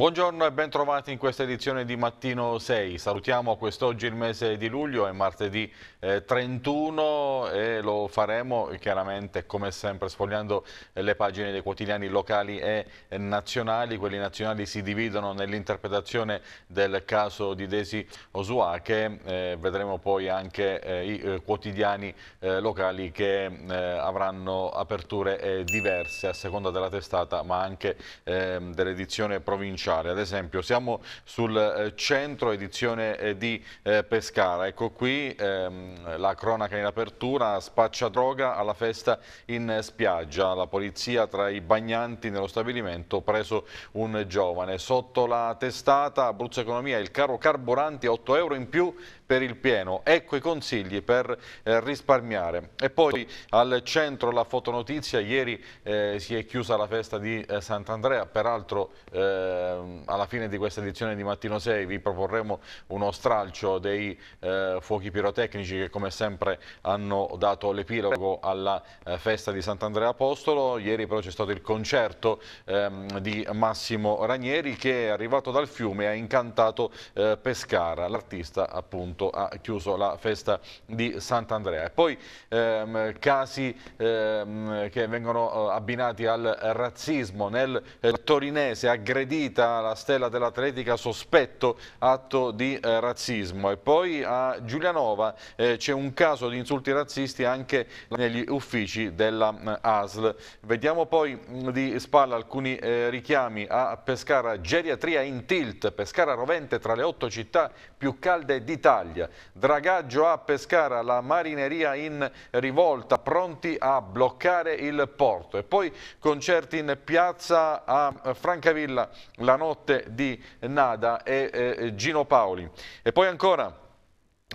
Buongiorno e bentrovati in questa edizione di Mattino 6. Salutiamo quest'oggi il mese di luglio, è martedì 31 eh, e lo faremo eh, chiaramente come sempre sfogliando eh, le pagine dei quotidiani locali e nazionali. Quelli nazionali si dividono nell'interpretazione del caso di Desi Osuake, vedremo poi anche i quotidiani locali che avranno aperture diverse a seconda della testata ma anche ehm, dell'edizione provinciale tracciare. Ad esempio siamo sul eh, centro edizione eh, di eh, Pescara, ecco qui ehm, la cronaca in apertura, spaccia droga alla festa in spiaggia, la polizia tra i bagnanti nello stabilimento preso un giovane. Sotto la testata Abruzzo Economia il caro carburanti 8 euro in più per il pieno, ecco i consigli per eh, risparmiare. E poi al centro la fotonotizia, ieri eh, si è chiusa la festa di eh, Sant'Andrea, peraltro ehm, alla fine di questa edizione di Mattino 6 vi proporremo uno stralcio dei eh, fuochi pirotecnici che come sempre hanno dato l'epilogo alla eh, festa di Sant'Andrea Apostolo, ieri però c'è stato il concerto ehm, di Massimo Ranieri che è arrivato dal fiume e ha incantato eh, Pescara, l'artista appunto appunto ha chiuso la festa di Sant'Andrea. E poi ehm, casi ehm, che vengono eh, abbinati al razzismo. Nel eh, torinese aggredita la stella dell'atletica sospetto atto di eh, razzismo. E poi a Giulianova eh, c'è un caso di insulti razzisti anche negli uffici della eh, ASL. Vediamo poi mh, mm, di spalla alcuni eh, richiami a Pescara, geriatria in tilt, Pescara rovente tra le otto città più calde d'Italia. Italia. Dragaggio a Pescara, la marineria in rivolta, pronti a bloccare il porto. E poi concerti in piazza a Francavilla la notte di Nada e eh, Gino Paoli. E poi ancora...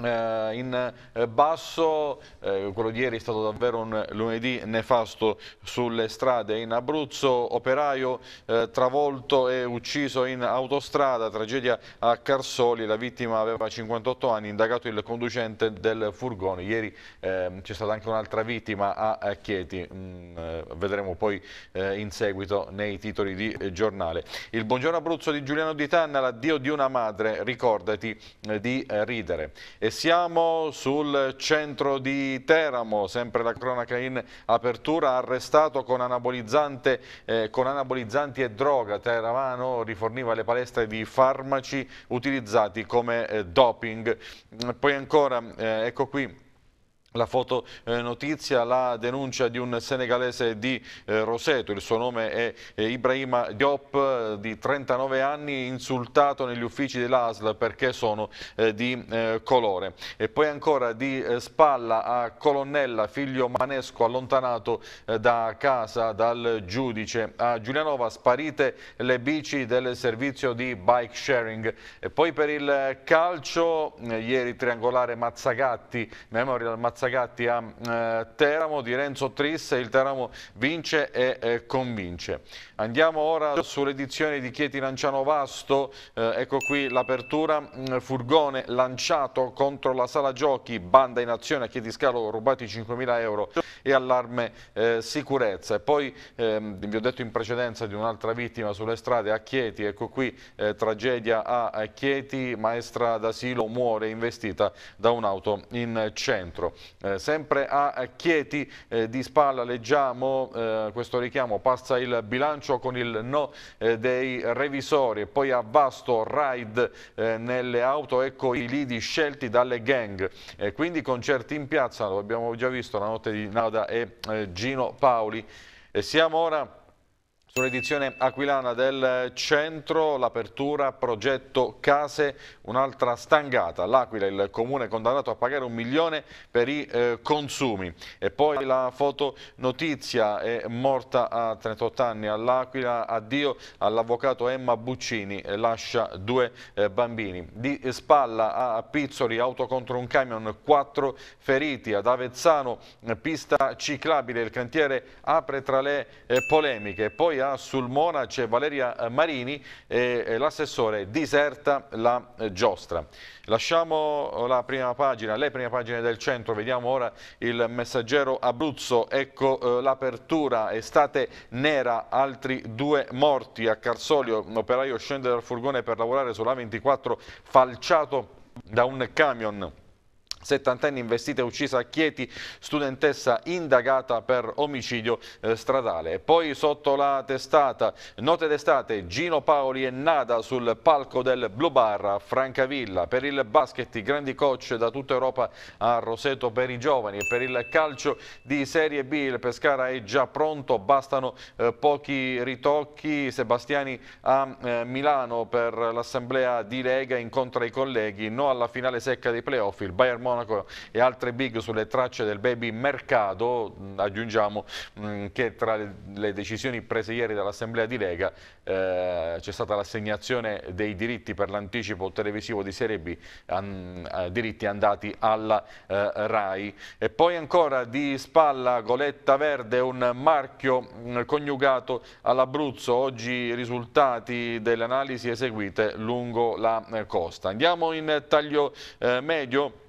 Eh, in eh, basso, eh, quello di ieri è stato davvero un lunedì nefasto sulle strade in Abruzzo, operaio eh, travolto e ucciso in autostrada, tragedia a Carsoli, la vittima aveva 58 anni, indagato il conducente del furgone, ieri ehm, c'è stata anche un'altra vittima a Chieti, mm, eh, vedremo poi in seguito nei titoli di giornale. Il buongiorno Abruzzo di Giuliano Di Tanna, l'addio di una madre, ricordati di ridere. E siamo sul centro di Teramo, sempre la cronaca in apertura, arrestato con, eh, con, anabolizzanti e droga. Teramano riforniva le palestre di farmaci utilizzati come eh, doping. Poi ancora, eh, ecco qui, la fotonotizia, eh, la denuncia di un senegalese di eh, Roseto, il suo nome è Ibrahima Diop, eh, di 39 anni, insultato negli uffici dell'ASL perché sono di colore. E poi ancora di spalla a Colonnella, figlio manesco allontanato da casa dal giudice. A Giulianova sparite le bici del servizio di bike sharing. E poi per il calcio, ieri triangolare Mazzagatti, Memorial Mazzagatti, Sagatti a eh, Teramo di Renzo Trisse, il Teramo vince e eh, convince. Andiamo ora sull'edizione di Chieti Lanciano Vasto, eh, ecco qui l'apertura, mm, furgone lanciato contro la sala giochi, banda in azione a Chieti Scalo rubati 5.000 euro e allarme eh, sicurezza. E poi ehm, vi ho detto in precedenza di un'altra vittima sulle strade a Chieti, ecco qui eh, tragedia a Chieti, maestra d'asilo muore investita da un'auto in centro. Eh, sempre a Chieti eh, di spalla leggiamo eh, questo richiamo, passa il bilancio con il no eh, dei revisori e poi a Vasto raid nelle auto, ecco i lidi scelti dalle gang, quindi concerti in piazza, lo abbiamo già visto la notte di, no, Moda e eh, Gino Paoli. E siamo ora Sull'edizione aquilana del centro, l'apertura, progetto case, un'altra stangata. L'Aquila, il comune condannato a pagare un milione per i eh, consumi. E poi la fotonotizia è morta a 38 anni all'Aquila. Addio all'avvocato Emma Buccini, eh, lascia due eh, bambini. Di spalla a Pizzoli, auto contro un camion, quattro feriti. Ad Avezzano, eh, pista ciclabile, il cantiere apre tra le eh, polemiche. Poi a Sulmona c'è Valeria eh, Marini e eh, l'assessore diserta la eh, giostra. Lasciamo oh, la prima pagina, le prime pagine del centro, vediamo ora il messaggero Abruzzo, ecco eh, l'apertura, estate nera, altri due morti a Carsolio, un operaio scende dal furgone per lavorare sulla 24 falciato da un camion settantenne investita e uccisa a Chieti, studentessa indagata per omicidio eh, stradale. Poi sotto la testata, note d'estate, Gino Paoli e Nada sul palco del Blue Bar a Francavilla. Per il basket i grandi coach da tutta Europa a Roseto per i giovani e per il calcio di Serie B il Pescara è già pronto, bastano eh, pochi ritocchi. Sebastiani a eh, Milano per l'assemblea di Lega incontra i colleghi, no alla finale secca dei playoff, il Bayern Monaco Monaco e altre big sulle tracce del baby mercato, aggiungiamo che tra le, decisioni prese ieri dall'Assemblea di Lega eh, c'è stata l'assegnazione dei diritti per l'anticipo televisivo di Serie B, an, eh, diritti andati alla eh, RAI. E poi ancora di spalla Goletta Verde, un marchio coniugato all'Abruzzo, oggi risultati delle analisi eseguite lungo la eh, costa. Andiamo in taglio eh, medio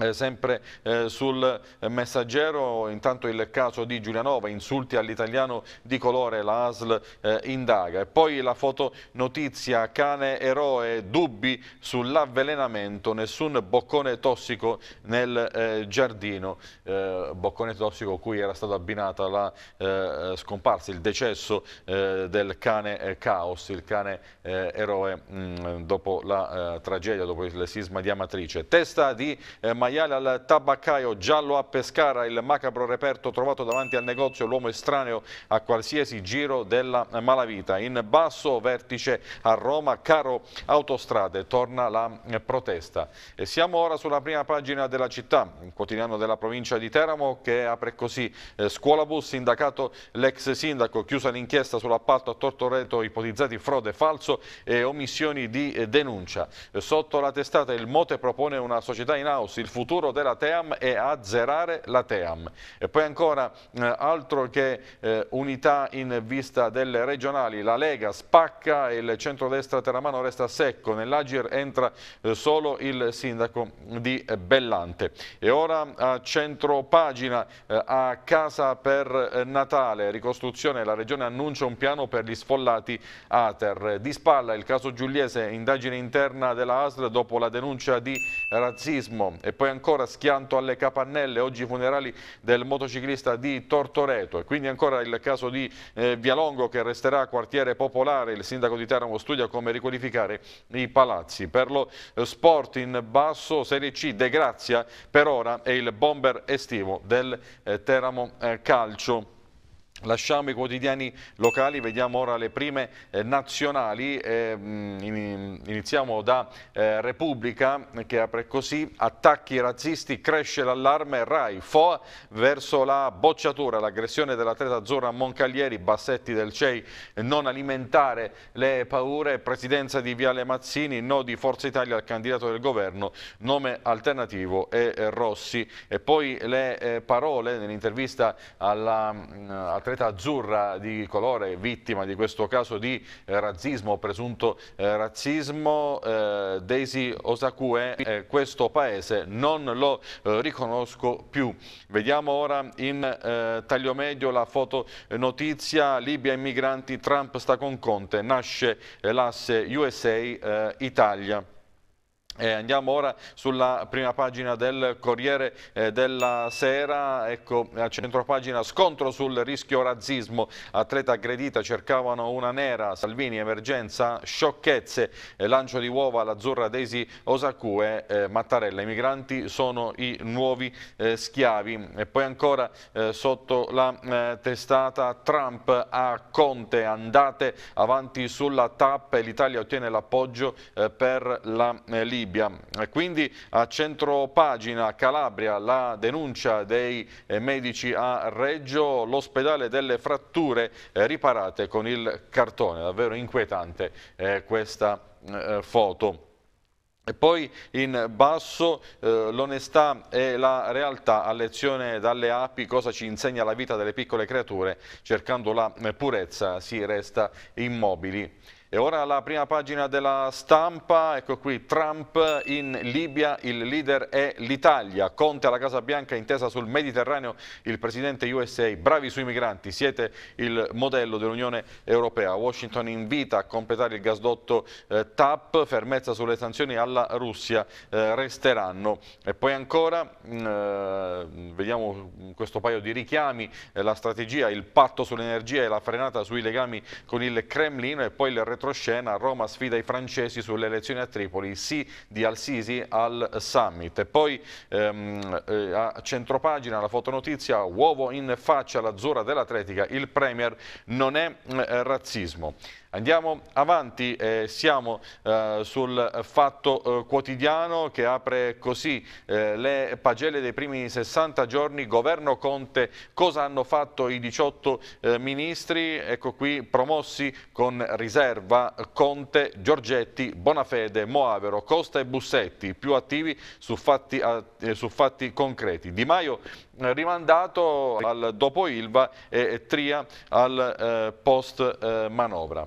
eh, sempre eh, sul eh, messaggero, intanto il caso di Giulianova, insulti all'italiano di colore, la ASL eh, indaga. E poi la fotonotizia, cane eroe, dubbi sull'avvelenamento, nessun boccone tossico nel eh, giardino, eh, boccone tossico cui era stata abbinata la scomparsa, il decesso del cane Caos, il cane eroe mh, mm, dopo la tragedia, dopo il sisma di Amatrice. Testa di eh, maiale al tabaccaio, giallo a Pescara, il macabro reperto trovato davanti al negozio, l'uomo estraneo a qualsiasi giro della malavita. In basso vertice a Roma, caro autostrade, torna la protesta. E siamo ora sulla prima pagina della città, un quotidiano della provincia di Teramo che apre così eh, scuola bus, sindacato l'ex sindaco, chiusa l'inchiesta sull'appalto a Tortoreto, ipotizzati frode, falso e omissioni di eh, denuncia. Sotto la testata il Mote propone una società in house, il futuro della Team e azzerare la Team. E poi ancora eh, altro che eh, unità in vista delle regionali, la Lega spacca e il centrodestra Teramano resta secco, nell'Agir entra eh, solo il sindaco di eh, Bellante. E ora a centro pagina eh, a casa per eh, Natale, ricostruzione, la regione annuncia un piano per gli sfollati Ater. Di spalla il caso Giuliese, indagine interna della ASL dopo la denuncia di razzismo e poi ancora schianto alle capannelle, oggi i funerali del motociclista di Tortoreto e quindi ancora il caso di eh, Vialongo che resterà quartiere popolare, il sindaco di Teramo studia come riqualificare i palazzi. Per lo eh, sport in basso Serie C De Grazia per ora è il bomber estivo del eh, Teramo eh, Calcio. Lasciamo i quotidiani locali, vediamo ora le prime eh, nazionali, eh, mm, iniziamo da eh, Repubblica che apre così, attacchi razzisti, cresce l'allarme, RAI, FOA verso la bocciatura, l'aggressione dell'atleta azzurra a Moncaglieri, Bassetti del CEI, non alimentare le paure, presidenza di Viale Mazzini, no di Forza Italia al candidato del governo, nome alternativo è eh, Rossi. E poi le eh, parole nell'intervista alla, alla mm, atleta azzurra di colore, vittima di questo caso di eh, razzismo, presunto eh, razzismo, eh, Daisy Osakue, questo paese non lo riconosco più. Vediamo ora in taglio medio la fotonotizia Libia immigranti, Trump sta con Conte, nasce l'asse USA-Italia. Eh, andiamo ora sulla prima pagina del Corriere eh, della Sera, ecco a centropagina scontro sul rischio razzismo, atleta aggredita, cercavano una nera, Salvini emergenza, sciocchezze, eh, lancio di uova all'azzurra Daisy Osacue, eh, Mattarella, i migranti sono i nuovi eh, schiavi. E poi ancora eh, sotto la testata Trump a Conte, andate avanti sulla tappa e l'Italia ottiene l'appoggio per la Libia. Libia. Quindi a centro pagina Calabria la denuncia dei eh, medici a Reggio, l'ospedale delle fratture eh, riparate con il cartone, davvero inquietante eh, questa foto. E poi in basso eh, l'onestà e la realtà a lezione dalle api, cosa ci insegna la vita delle piccole creature, cercando la purezza si resta immobili. E ora la prima pagina della stampa, ecco qui Trump in Libia, il leader è l'Italia, Conte alla Casa Bianca intesa sul Mediterraneo, il presidente USA, bravi sui migranti, siete il modello dell'Unione Europea, Washington invita a completare il gasdotto eh, TAP, fermezza sulle sanzioni alla Russia, eh, resteranno. E poi ancora, mh, mm, eh, vediamo questo paio di richiami, eh, la strategia, il patto sull'energia e la frenata sui legami con il Cremlino e poi il retroscena, Roma sfida i francesi sulle elezioni a Tripoli, sì di Al-Sisi al summit. E poi ehm, eh, a centropagina la fotonotizia, uovo in faccia all'azzurra dell'Atletica, il Premier non è eh, razzismo. Andiamo avanti, eh, siamo eh, sul eh, fatto eh, quotidiano che apre così eh, le pagelle dei primi 60 giorni, governo Conte, cosa hanno fatto i 18 eh, ministri, ecco qui promossi con riserva Conte, Giorgetti, Bonafede, Moavero, Costa e Bussetti, più attivi su fatti, su fatti concreti. Di Maio rimandato al dopo Ilva e Tria al post manovra.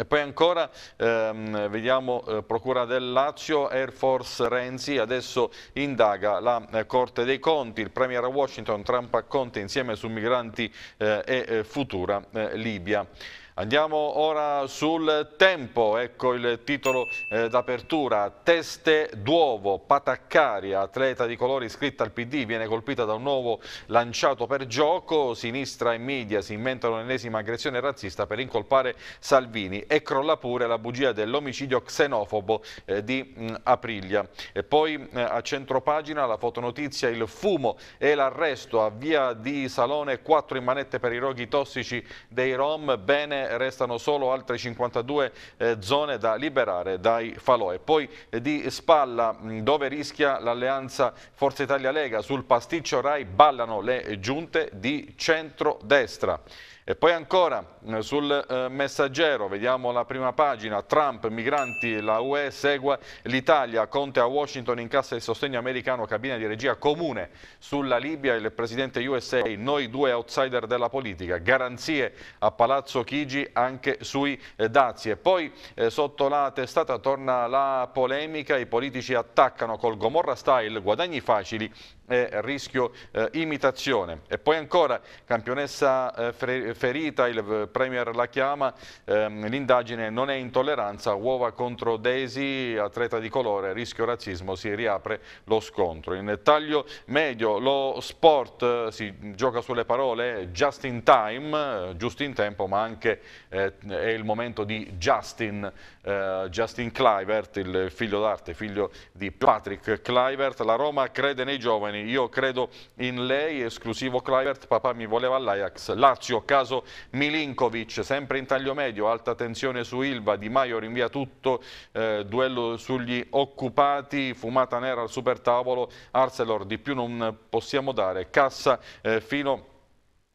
E poi ancora ehm, vediamo eh, Procura del Lazio, Air Force Renzi, adesso indaga la eh, Corte dei Conti, il Premier Washington, Trump a Conte insieme su migranti eh, e eh, futura eh, Libia. Andiamo ora sul tempo, ecco il titolo eh, d'apertura, teste d'uovo, Pataccaria, atleta di colori iscritta al PD, viene colpita da un nuovo lanciato per gioco, sinistra e media si inventano l'ennesima aggressione razzista per incolpare Salvini e crolla pure la bugia dell'omicidio xenofobo eh, di mh, mm, Aprilia. E poi eh, a centropagina la fotonotizia, il fumo e l'arresto a via di Salone, 4 in manette per i roghi tossici dei Rom, bene restano solo altre 52 eh, zone da liberare dai falò. E poi eh, di spalla mm, dove rischia l'alleanza Forza Italia-Lega sul pasticcio Rai ballano le giunte di centrodestra. E poi ancora eh, sul eh, messaggero, vediamo la prima pagina, Trump, migranti, la UE segue l'Italia, Conte a Washington in cassa di sostegno americano, cabina di regia comune sulla Libia, il presidente USA, noi due outsider della politica, garanzie a Palazzo Chigi anche sui eh, dazi. E poi sotto la testata torna la polemica, i politici attaccano col Gomorra Style guadagni facili e rischio eh, imitazione. E poi ancora, campionessa eh, ferita, il eh, Premier la chiama, ehm, l'indagine non è intolleranza, uova contro Daisy, atleta di colore, rischio razzismo, si riapre lo scontro. In taglio medio lo sport eh, si gioca sulle parole just in time, eh, giusto in tempo, ma anche eh, è il momento di Justin, Justin Clivert, il figlio d'arte, figlio di Patrick Clivert. La Roma crede nei giovani Berlusconi. Io credo in lei, esclusivo Clivert, papà mi voleva all'Ajax. Lazio, caso Milinkovic, sempre in taglio medio, alta tensione su Ilva, Di Maio rinvia tutto, eh, duello sugli occupati, fumata nera al super tavolo, Arcelor di più non possiamo dare, cassa eh, fino a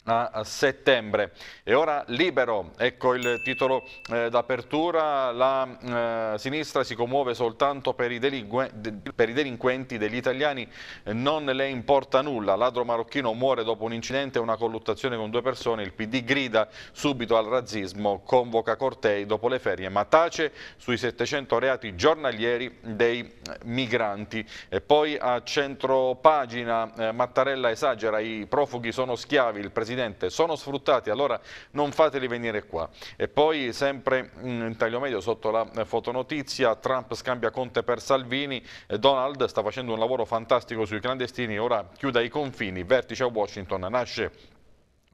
a settembre. E ora libero, ecco il titolo eh, d'apertura, la eh, sinistra si commuove soltanto per i, per i, delinquenti degli italiani, eh, non le importa nulla, ladro marocchino muore dopo un incidente e una colluttazione con due persone, il PD grida subito al razzismo, convoca cortei dopo le ferie, ma tace sui 700 reati giornalieri dei eh, migranti. E poi a centropagina eh, Mattarella esagera, i profughi sono schiavi, il presidente continente sono sfruttati, allora non fateli venire qua. E poi sempre mm, in taglio medio sotto la eh, fotonotizia, Trump scambia Conte per Salvini, Donald sta facendo un lavoro fantastico sui clandestini, ora chiuda i confini, vertice a Washington, nasce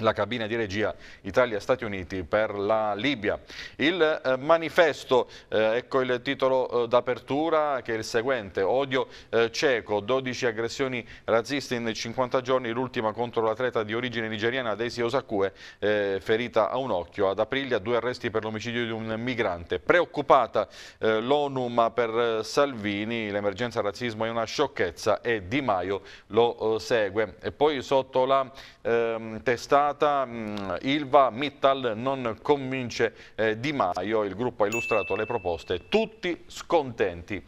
la cabina di regia Italia-Stati Uniti per la Libia. Il eh, manifesto, eh, ecco il titolo eh, d'apertura che è il seguente, odio eh, cieco, 12 aggressioni razziste in 50 giorni, l'ultima contro l'atleta di origine nigeriana Daisy Osakue, eh, ferita a un occhio. Ad aprile, due arresti per l'omicidio di un migrante. Preoccupata eh, l'ONU ma per Salvini l'emergenza razzismo è una sciocchezza e Di Maio lo segue. E poi sotto la ehm, testata mh, mm, Ilva Mittal non convince eh, Di Maio, il gruppo ha illustrato le proposte, tutti scontenti.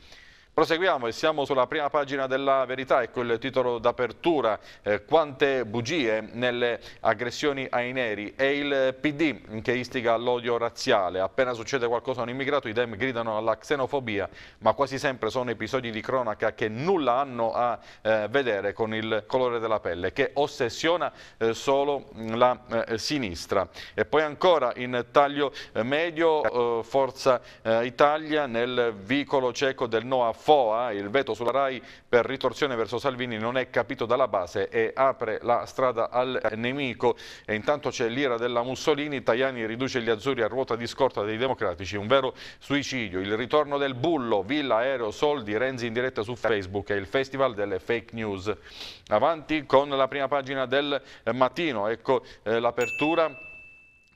Proseguiamo e siamo sulla prima pagina della verità, ecco il titolo d'apertura, eh, quante bugie nelle aggressioni ai neri. È il PD che istiga all'odio razziale, appena succede qualcosa a un immigrato i dem gridano alla xenofobia, ma quasi sempre sono episodi di cronaca che nulla hanno a eh, vedere con il colore della pelle, che ossessiona eh, solo mm, la eh, sinistra. E poi ancora in taglio eh, medio eh, Forza Italia nel vicolo cieco del no FOA, il veto sulla RAI per ritorsione verso Salvini non è capito dalla base e apre la strada al nemico. E intanto c'è l'ira della Mussolini, Tajani riduce gli azzurri a ruota di scorta dei democratici, un vero suicidio. Il ritorno del bullo, villa, aereo, soldi, Renzi in diretta su Facebook e il festival delle fake news. Avanti con la prima pagina del mattino, ecco eh, l'apertura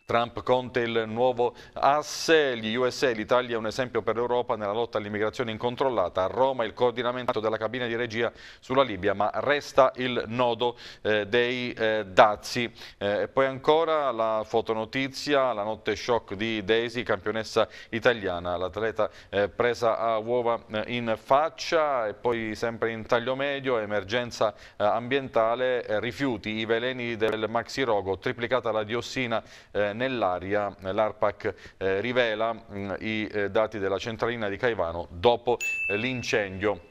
Trump, conta il nuovo asse, gli USA, l'Italia è un esempio per l'Europa nella lotta all'immigrazione incontrollata. A Roma il coordinamento della cabina di regia sulla Libia, ma resta il nodo eh, dei eh, dazi. Eh, poi ancora la fotonotizia, la notte shock di Daisy, campionessa italiana, l'atleta eh, presa a uova eh, in faccia e poi sempre in taglio medio, emergenza eh, ambientale, rifiuti, i veleni del maxirogo, triplicata la diossina eh, nell'aria. L'ARPAC eh, rivela mm, i eh, dati della centralina di Caivano dopo eh, l'incendio.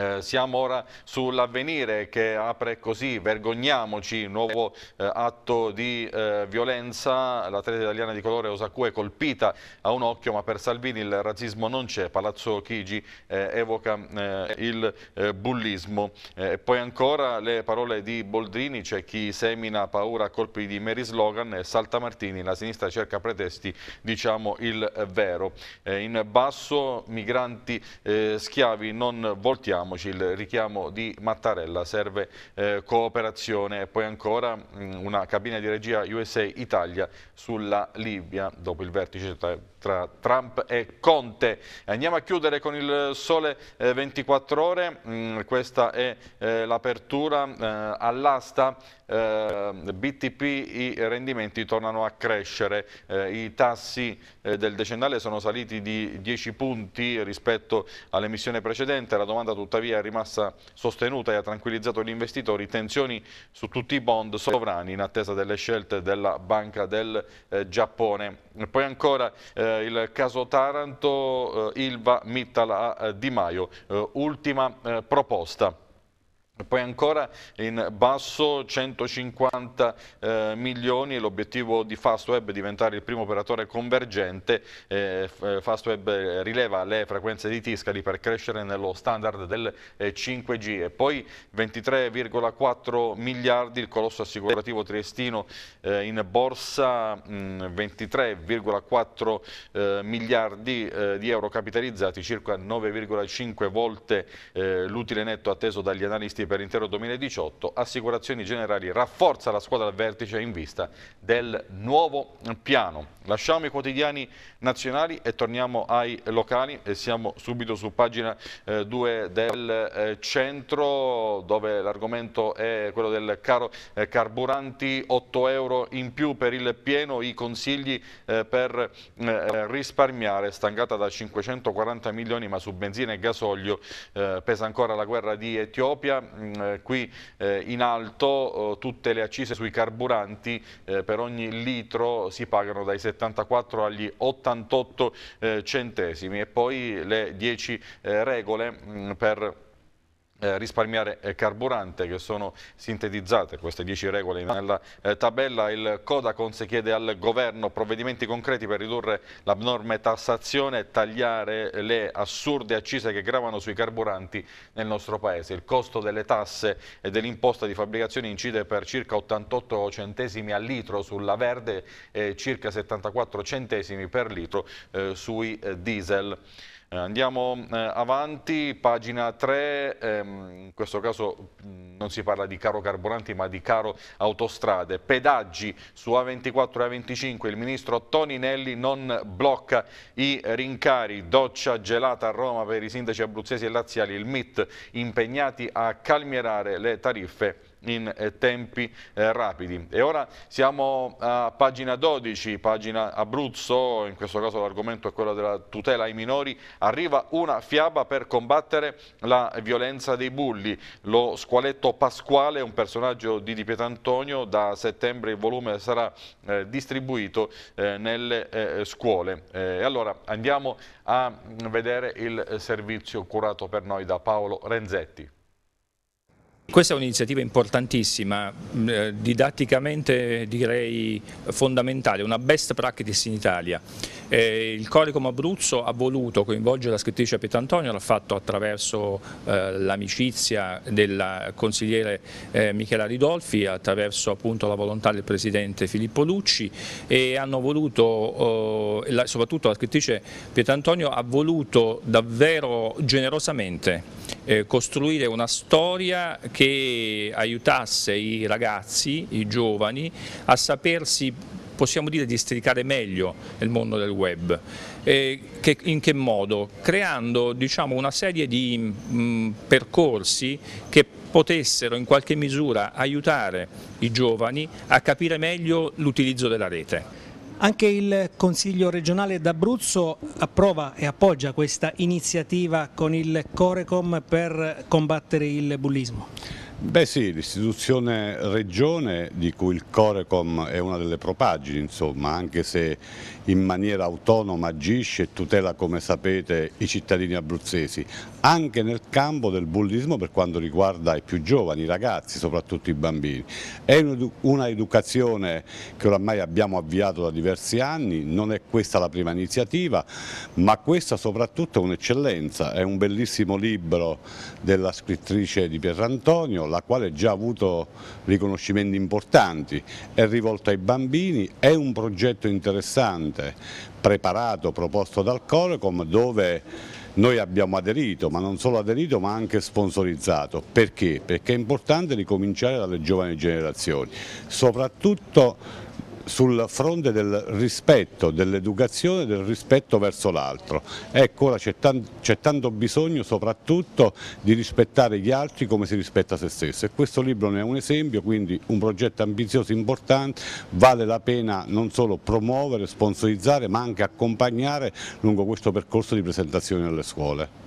Eh, siamo ora sull'avvenire che apre così, vergogniamoci, nuovo eh, atto di eh, violenza, l'atleta italiana di colore Osaku è colpita a un occhio ma per Salvini il razzismo non c'è, Palazzo Chigi eh, evoca eh, il bullismo. e poi ancora le parole di Boldrini, c'è chi semina paura a colpi di meri slogan e Salta Martini, la sinistra cerca pretesti, diciamo il vero. in basso migranti schiavi non voltiamo ricordiamoci il richiamo di Mattarella, serve eh, cooperazione e poi ancora mh, mm, una cabina di regia USA Italia sulla Libia dopo il vertice Tra tra Trump e Conte. Andiamo a chiudere con il sole 24 eh, ore, mm, questa è eh, l'apertura eh, all'asta, BTP i rendimenti tornano a crescere, i tassi del decennale sono saliti di 10 punti rispetto all'emissione precedente, la domanda tuttavia è rimasta sostenuta e ha tranquillizzato gli investitori, tensioni su tutti i bond sovrani in attesa delle scelte della Banca del Giappone. Poi ancora eh, eh, il caso Taranto, eh, Ilva, Mittal a eh, Di Maio. Eh, ultima eh, proposta. Poi ancora in basso 150 eh, milioni e l'obiettivo di Fastweb è diventare il primo operatore convergente. Eh, eh Fastweb rileva le frequenze di Tiscali per crescere nello standard del eh, 5G e poi 23,4 miliardi il colosso assicurativo triestino eh, in borsa, 23,4 mm, eh, miliardi di euro capitalizzati, circa 9,5 volte l'utile netto atteso dagli analisti per l'intero 2018, Assicurazioni Generali rafforza la squadra al vertice in vista del nuovo piano. Lasciamo i quotidiani nazionali e torniamo ai locali e siamo subito su pagina 2 eh, del eh, centro dove l'argomento è quello del caro eh, carburanti, 8 euro in più per il pieno, i consigli per risparmiare, stangata da 540 milioni ma su benzina e gasolio pesa ancora la guerra di Etiopia, mh, mm, eh, qui eh, in alto eh, tutte le accise sui carburanti eh, per ogni litro si pagano dai 74 agli 88 eh, centesimi e poi le 10 eh, regole mh, mm, per eh, risparmiare eh, carburante che sono sintetizzate queste 10 regole nella eh, tabella il Codacons chiede al governo provvedimenti concreti per ridurre l'abnorme tassazione e tagliare le assurde accise che gravano sui carburanti nel nostro paese il costo delle tasse e dell'imposta di fabbricazione incide per circa 88 centesimi al litro sulla verde e circa 74 centesimi per litro eh, sui eh, diesel eh, andiamo eh, avanti, pagina 3, ehm, in questo caso mm, non si parla di caro carburanti ma di caro autostrade. Pedaggi su A24 e A25, il ministro Toninelli non blocca i rincari, doccia gelata a Roma per i sindaci abruzzesi e laziali, il MIT impegnati a calmierare le tariffe in eh, tempi eh, rapidi. E ora siamo a pagina 12, pagina Abruzzo, in questo caso l'argomento è quello della tutela ai minori, arriva una fiaba per combattere la violenza dei bulli. Lo squaletto Pasquale, è un personaggio di Di Pietantonio, da settembre il volume sarà eh, distribuito eh, nelle eh, scuole. Eh, e allora andiamo a mm, vedere il servizio curato per noi da Paolo Renzetti. Questa è un'iniziativa importantissima, mm, eh, didatticamente direi fondamentale, una best practice in Italia. Eh, il Coricom Abruzzo ha voluto coinvolgere la scrittrice Pietantonio, l'ha fatto attraverso eh, l'amicizia del consigliere Michela Ridolfi, attraverso appunto la volontà del presidente Filippo Lucci e hanno voluto, oh, soprattutto la scrittrice Pietantonio ha voluto davvero generosamente eh, costruire una storia che aiutasse i ragazzi, i giovani, a sapersi possiamo dire districare meglio il mondo del web. Eh, che, in che modo? Creando diciamo, una serie di mh, mm, percorsi che potessero in qualche misura aiutare i giovani a capire meglio l'utilizzo della rete. Anche il Consiglio regionale d'Abruzzo approva e appoggia questa iniziativa con il Corecom per combattere il bullismo. Beh sì, l'istituzione regione di cui il Corecom è una delle propaggini, insomma, anche se in maniera autonoma agisce e tutela, come sapete, i cittadini abruzzesi, anche nel campo del bullismo per quanto riguarda i più giovani, i ragazzi, soprattutto i bambini. È un'educazione che oramai abbiamo avviato da diversi anni, non è questa la prima iniziativa, ma questa soprattutto è un'eccellenza, è un bellissimo libro della scrittrice di Pierrantonio, la quale ha già avuto riconoscimenti importanti, è rivolto ai bambini, è un progetto interessante, preparato, proposto dal Corecom, dove noi abbiamo aderito, ma non solo aderito, ma anche sponsorizzato. Perché? Perché è importante ricominciare dalle giovani generazioni, soprattutto sul fronte del rispetto, dell'educazione, del rispetto verso l'altro. Ecco, ora c'è tanto, bisogno soprattutto di rispettare gli altri come si rispetta se stesso e questo libro ne è un esempio, quindi un progetto ambizioso, importante, vale la pena non solo promuovere, sponsorizzare ma anche accompagnare lungo questo percorso di presentazione alle scuole.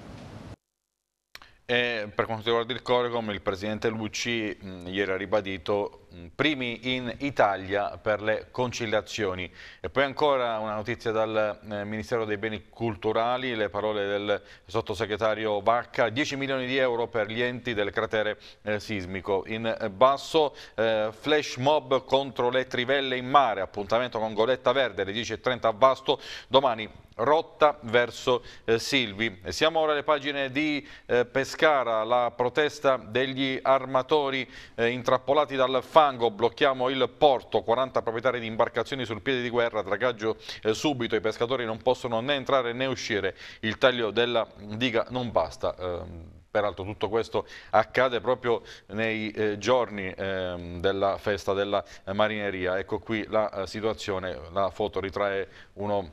E eh, per quanto riguarda il Corecom, il Presidente Lucci mh, ieri ha ribadito Mm, primi in Italia per le conciliazioni. E poi ancora una notizia dal eh, Ministero dei Beni Culturali, le parole del sottosegretario Vacca, 10 milioni di euro per gli enti del cratere eh, sismico. In basso eh, flash mob contro le trivelle in mare, appuntamento con Goletta Verde alle 10.30 a Vasto, domani rotta verso eh, Silvi. Siamo ora alle pagine di eh, Pescara, la protesta degli armatori eh, intrappolati dal fango fango, blocchiamo il porto, 40 proprietari di imbarcazioni sul piede di guerra, dragaggio eh, subito, i pescatori non possono né entrare né uscire, il taglio della diga non basta. Eh, Peraltro tutto questo accade proprio nei eh, giorni eh, della festa della marineria. Ecco qui la eh, situazione, la foto ritrae uno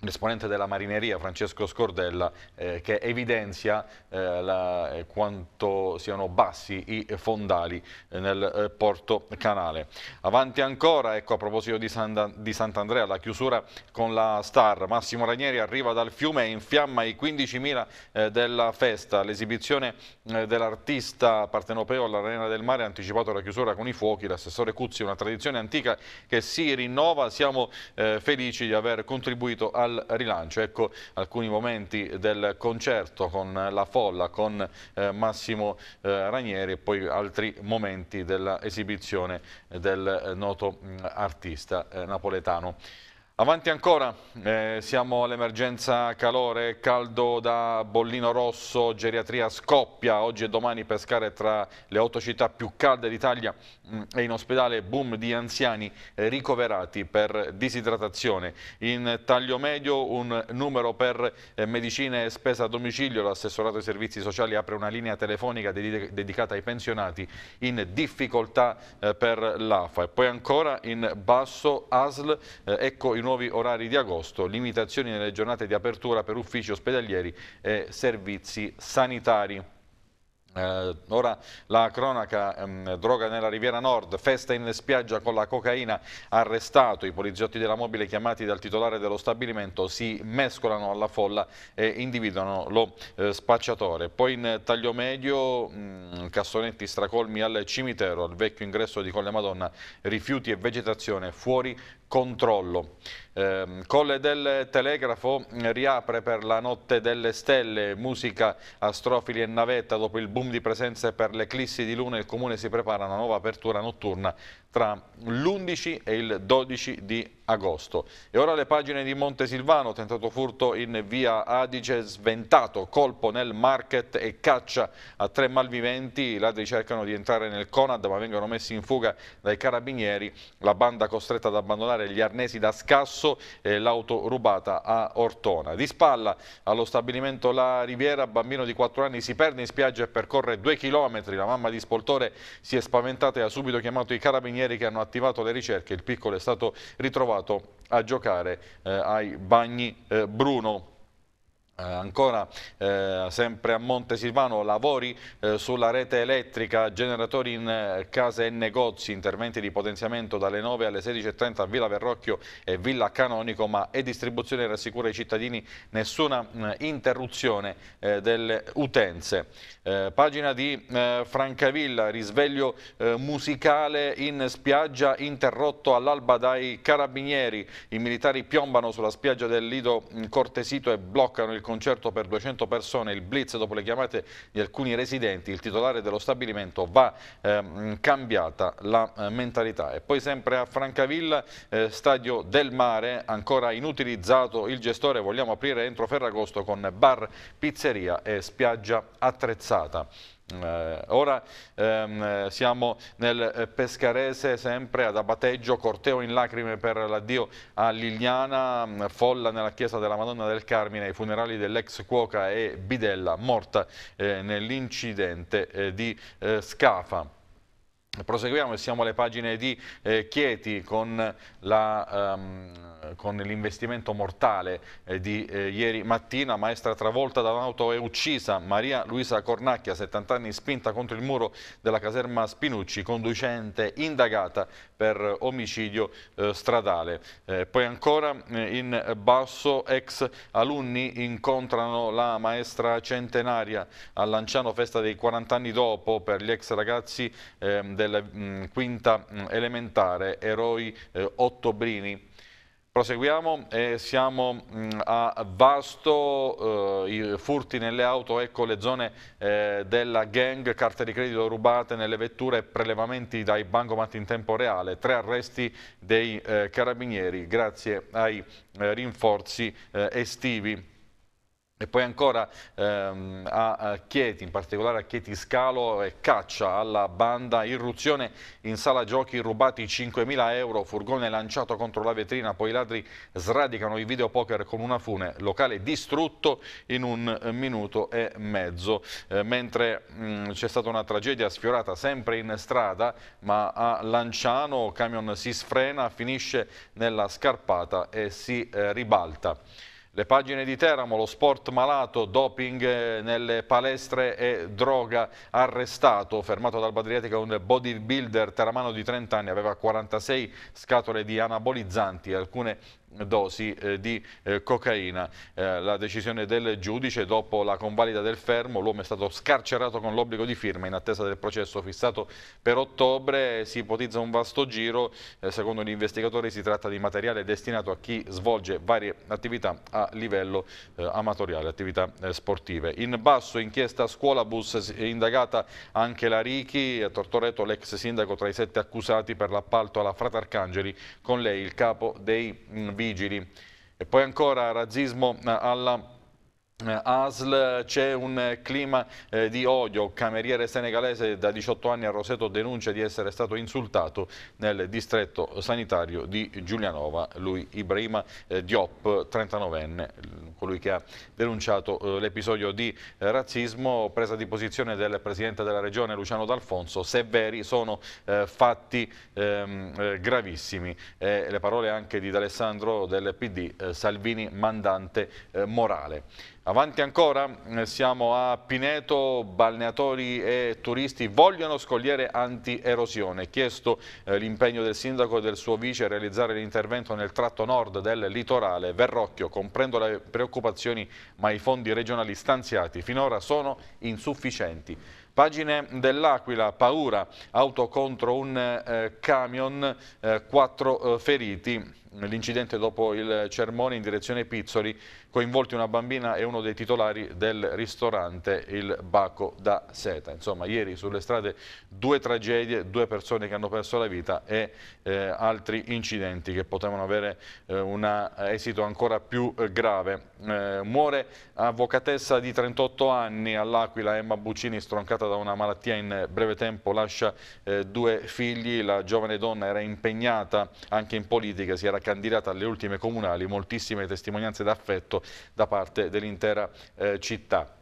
l'esponente della marineria Francesco Scordella eh, che evidenzia eh, la, eh, quanto siano bassi i fondali eh, nel eh, porto canale. Avanti ancora, ecco a proposito di, San, di Sant'Andrea, la chiusura con la Star. Massimo Ranieri arriva dal fiume e infiamma i 15.000 della festa. L'esibizione dell'artista partenopeo all'Arena del Mare ha anticipato la chiusura con i fuochi. L'assessore Cuzzi, una tradizione antica che si rinnova. Siamo felici di aver contribuito a al rilancio. Ecco alcuni momenti del concerto con la folla, con eh, Massimo eh, Ranieri e poi altri momenti dell'esibizione del eh, noto mh, mm, artista eh, napoletano. Avanti ancora, eh, siamo all'emergenza calore, caldo da bollino rosso, geriatria scoppia, oggi e domani pescare tra le otto città più calde d'Italia mm, e in ospedale boom di anziani eh, ricoverati per disidratazione. In taglio medio un numero per eh, medicine e spesa a domicilio, l'assessorato ai servizi sociali apre una linea telefonica dedicata ai pensionati in difficoltà eh, per l'AFA e poi ancora in basso ASL, ecco in nuovi orari di agosto, limitazioni nelle giornate di apertura per uffici ospedalieri e servizi sanitari. Eh, ora la cronaca, ehm, droga nella Riviera Nord, festa in spiaggia con la cocaina, arrestato, i poliziotti della mobile chiamati dal titolare dello stabilimento si mescolano alla folla e individuano lo eh, spacciatore. Poi in taglio medio, mh, mm, cassonetti stracolmi al cimitero, al vecchio ingresso di Colle Madonna, rifiuti e vegetazione fuori controllo. Eh, Colle del Telegrafo eh, riapre per la notte delle stelle, musica astrofili e navetta dopo il boom boom di presenze per l'eclissi di luna, e il comune si prepara a una nuova apertura notturna tra l'11 e il 12 di agosto. E ora le pagine di Montesilvano, tentato furto in via Adige, sventato, colpo nel market e caccia a tre malviventi. I ladri cercano di entrare nel Conad ma vengono messi in fuga dai carabinieri. La banda costretta ad abbandonare gli arnesi da scasso e l'auto rubata a Ortona. Di spalla allo stabilimento La Riviera, bambino di 4 anni si perde in spiaggia e percorre 2 km, La mamma di Spoltore si è spaventata e ha subito chiamato i carabinieri carabinieri che hanno attivato le ricerche. Il piccolo è stato ritrovato a giocare eh, ai bagni eh, Bruno. Eh, ancora eh, sempre a Monte Silvano, lavori eh, sulla rete elettrica, generatori in eh, case e negozi, interventi di potenziamento dalle 9 alle 16.30 a Villa Verrocchio e Villa Canonico, ma e distribuzione rassicura ai cittadini nessuna mh, interruzione eh, delle utenze. Eh, pagina di Francavilla, risveglio musicale in spiaggia interrotto all'alba dai carabinieri, i militari piombano sulla spiaggia del Lido Cortesito e bloccano il concerto per 200 persone, il blitz dopo le chiamate di alcuni residenti, il titolare dello stabilimento va eh, cambiata la eh, mentalità. E poi sempre a Francavilla, eh, stadio del mare, ancora inutilizzato il gestore, vogliamo aprire entro Ferragosto con bar, pizzeria e spiaggia attrezzata. Eh, ora ehm, siamo nel eh, Pescarese sempre ad Abateggio, corteo in lacrime per l'addio a Liliana, mm, folla nella chiesa della Madonna del Carmine, i funerali dell'ex cuoca e Bidella morta eh, nell'incidente eh, di eh, Scafa. Proseguiamo e siamo alle pagine di eh, Chieti con ehm, l'investimento um, mortale eh, di eh, ieri mattina. Maestra travolta da un'auto e uccisa. Maria Luisa Cornacchia, 70 anni, spinta contro il muro della caserma Spinucci, conducente indagata per omicidio eh, stradale. Eh, poi ancora eh, in basso ex alunni incontrano la maestra centenaria a Lanciano, festa dei 40 anni dopo per gli ex ragazzi ehm, del della mh, mm, quinta mh, mm, elementare, Eroi eh, Ottobrini. Proseguiamo e siamo mm, a Vasto, eh, i furti nelle auto, ecco le zone eh, della gang, carte di credito rubate nelle vetture prelevamenti dai bancomat in tempo reale, tre arresti dei eh, carabinieri grazie ai eh, rinforzi eh, estivi. E poi ancora ehm, a Chieti, in particolare a Chieti Scalo, eh, caccia alla banda, irruzione in sala giochi, rubati 5.000 euro, furgone lanciato contro la vetrina, poi i ladri sradicano i videopoker con una fune, locale distrutto in un eh, minuto e mezzo. Eh, mentre mm, c'è stata una tragedia sfiorata sempre in strada, ma a Lanciano camion si sfrena, finisce nella scarpata e si eh, ribalta. Le pagine di Teramo, lo sport malato, doping eh, nelle palestre e droga arrestato, fermato dal Badriatica un bodybuilder teramano di 30 anni, aveva 46 scatole di anabolizzanti, e alcune dosi eh, di eh, cocaina. Eh, la decisione del giudice dopo la convalida del fermo, l'uomo è stato scarcerato con l'obbligo di firma in attesa del processo fissato per ottobre, si ipotizza un vasto giro, eh, secondo gli investigatori si tratta di materiale destinato a chi svolge varie attività a livello eh, amatoriale, attività eh, sportive. In basso inchiesta scuola bus indagata anche la Richi, a Tortoreto l'ex sindaco tra i sette accusati per l'appalto alla Fratarcangeli, con lei il capo dei mh, mm, vigili. E poi ancora razzismo eh, alla eh, ASL c'è un eh, clima eh, di odio, cameriere senegalese da 18 anni a Roseto denuncia di essere stato insultato nel distretto sanitario di Giulianova, lui Ibrahima eh, Diop, 39enne, colui che ha denunciato eh, l'episodio di eh, razzismo, presa di posizione del Presidente della Regione Luciano D'Alfonso, se veri sono fatti ehm, gravissimi, le parole anche di D'Alessandro del PD, Salvini mandante morale. Avanti ancora, eh, siamo a Pineto, balneatori e turisti vogliono scogliere anti-erosione. Chiesto eh, l'impegno del sindaco e del suo vice a realizzare l'intervento nel tratto nord del litorale Verrocchio. Comprendo le preoccupazioni, ma i fondi regionali stanziati finora sono insufficienti. Pagine dell'Aquila, paura, auto contro un eh, camion, eh, quattro eh, feriti l'incidente dopo il Cermone in direzione Pizzoli, coinvolti una bambina e uno dei titolari del ristorante Il Baco da Seta. Insomma, ieri sulle strade due tragedie, due persone che hanno perso la vita e eh, altri incidenti che potevano avere eh, un eh, esito ancora più eh, grave. Eh, muore avvocatessa di 38 anni all'Aquila, Emma Buccini, stroncata da una malattia in breve tempo, lascia eh, due figli. La giovane donna era impegnata anche in politica, si era candidata alle ultime comunali moltissime testimonianze d'affetto da parte dell'intera eh, città.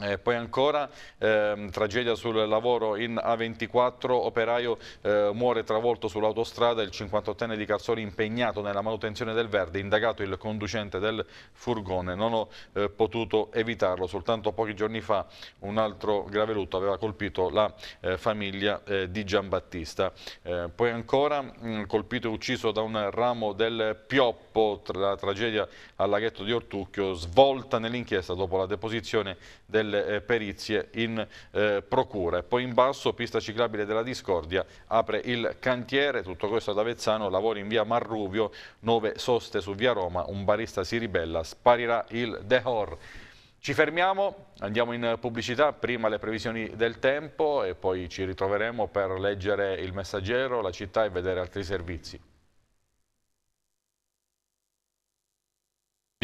Eh, poi ancora ehm, tragedia sul lavoro in A24, operaio eh, muore travolto sull'autostrada, il 58enne di Cazzoli impegnato nella manutenzione del verde, indagato il conducente del furgone, non ho eh, potuto evitarlo, soltanto pochi giorni fa un altro grave lutto aveva colpito la eh, famiglia eh, di Giambattista. Eh, poi ancora mh, mm, colpito e ucciso da un ramo del Pioppo, tra la tragedia al laghetto di Ortucchio, svolta nell'inchiesta dopo la deposizione del delle eh, perizie in eh, procura. E poi in basso, pista ciclabile della Discordia, apre il cantiere, tutto questo ad Avezzano, lavori in via Marruvio, nove soste su via Roma, un barista si ribella, sparirà il dehor. Ci fermiamo, andiamo in pubblicità, prima le previsioni del tempo e poi ci ritroveremo per leggere il messaggero, la città e vedere altri servizi.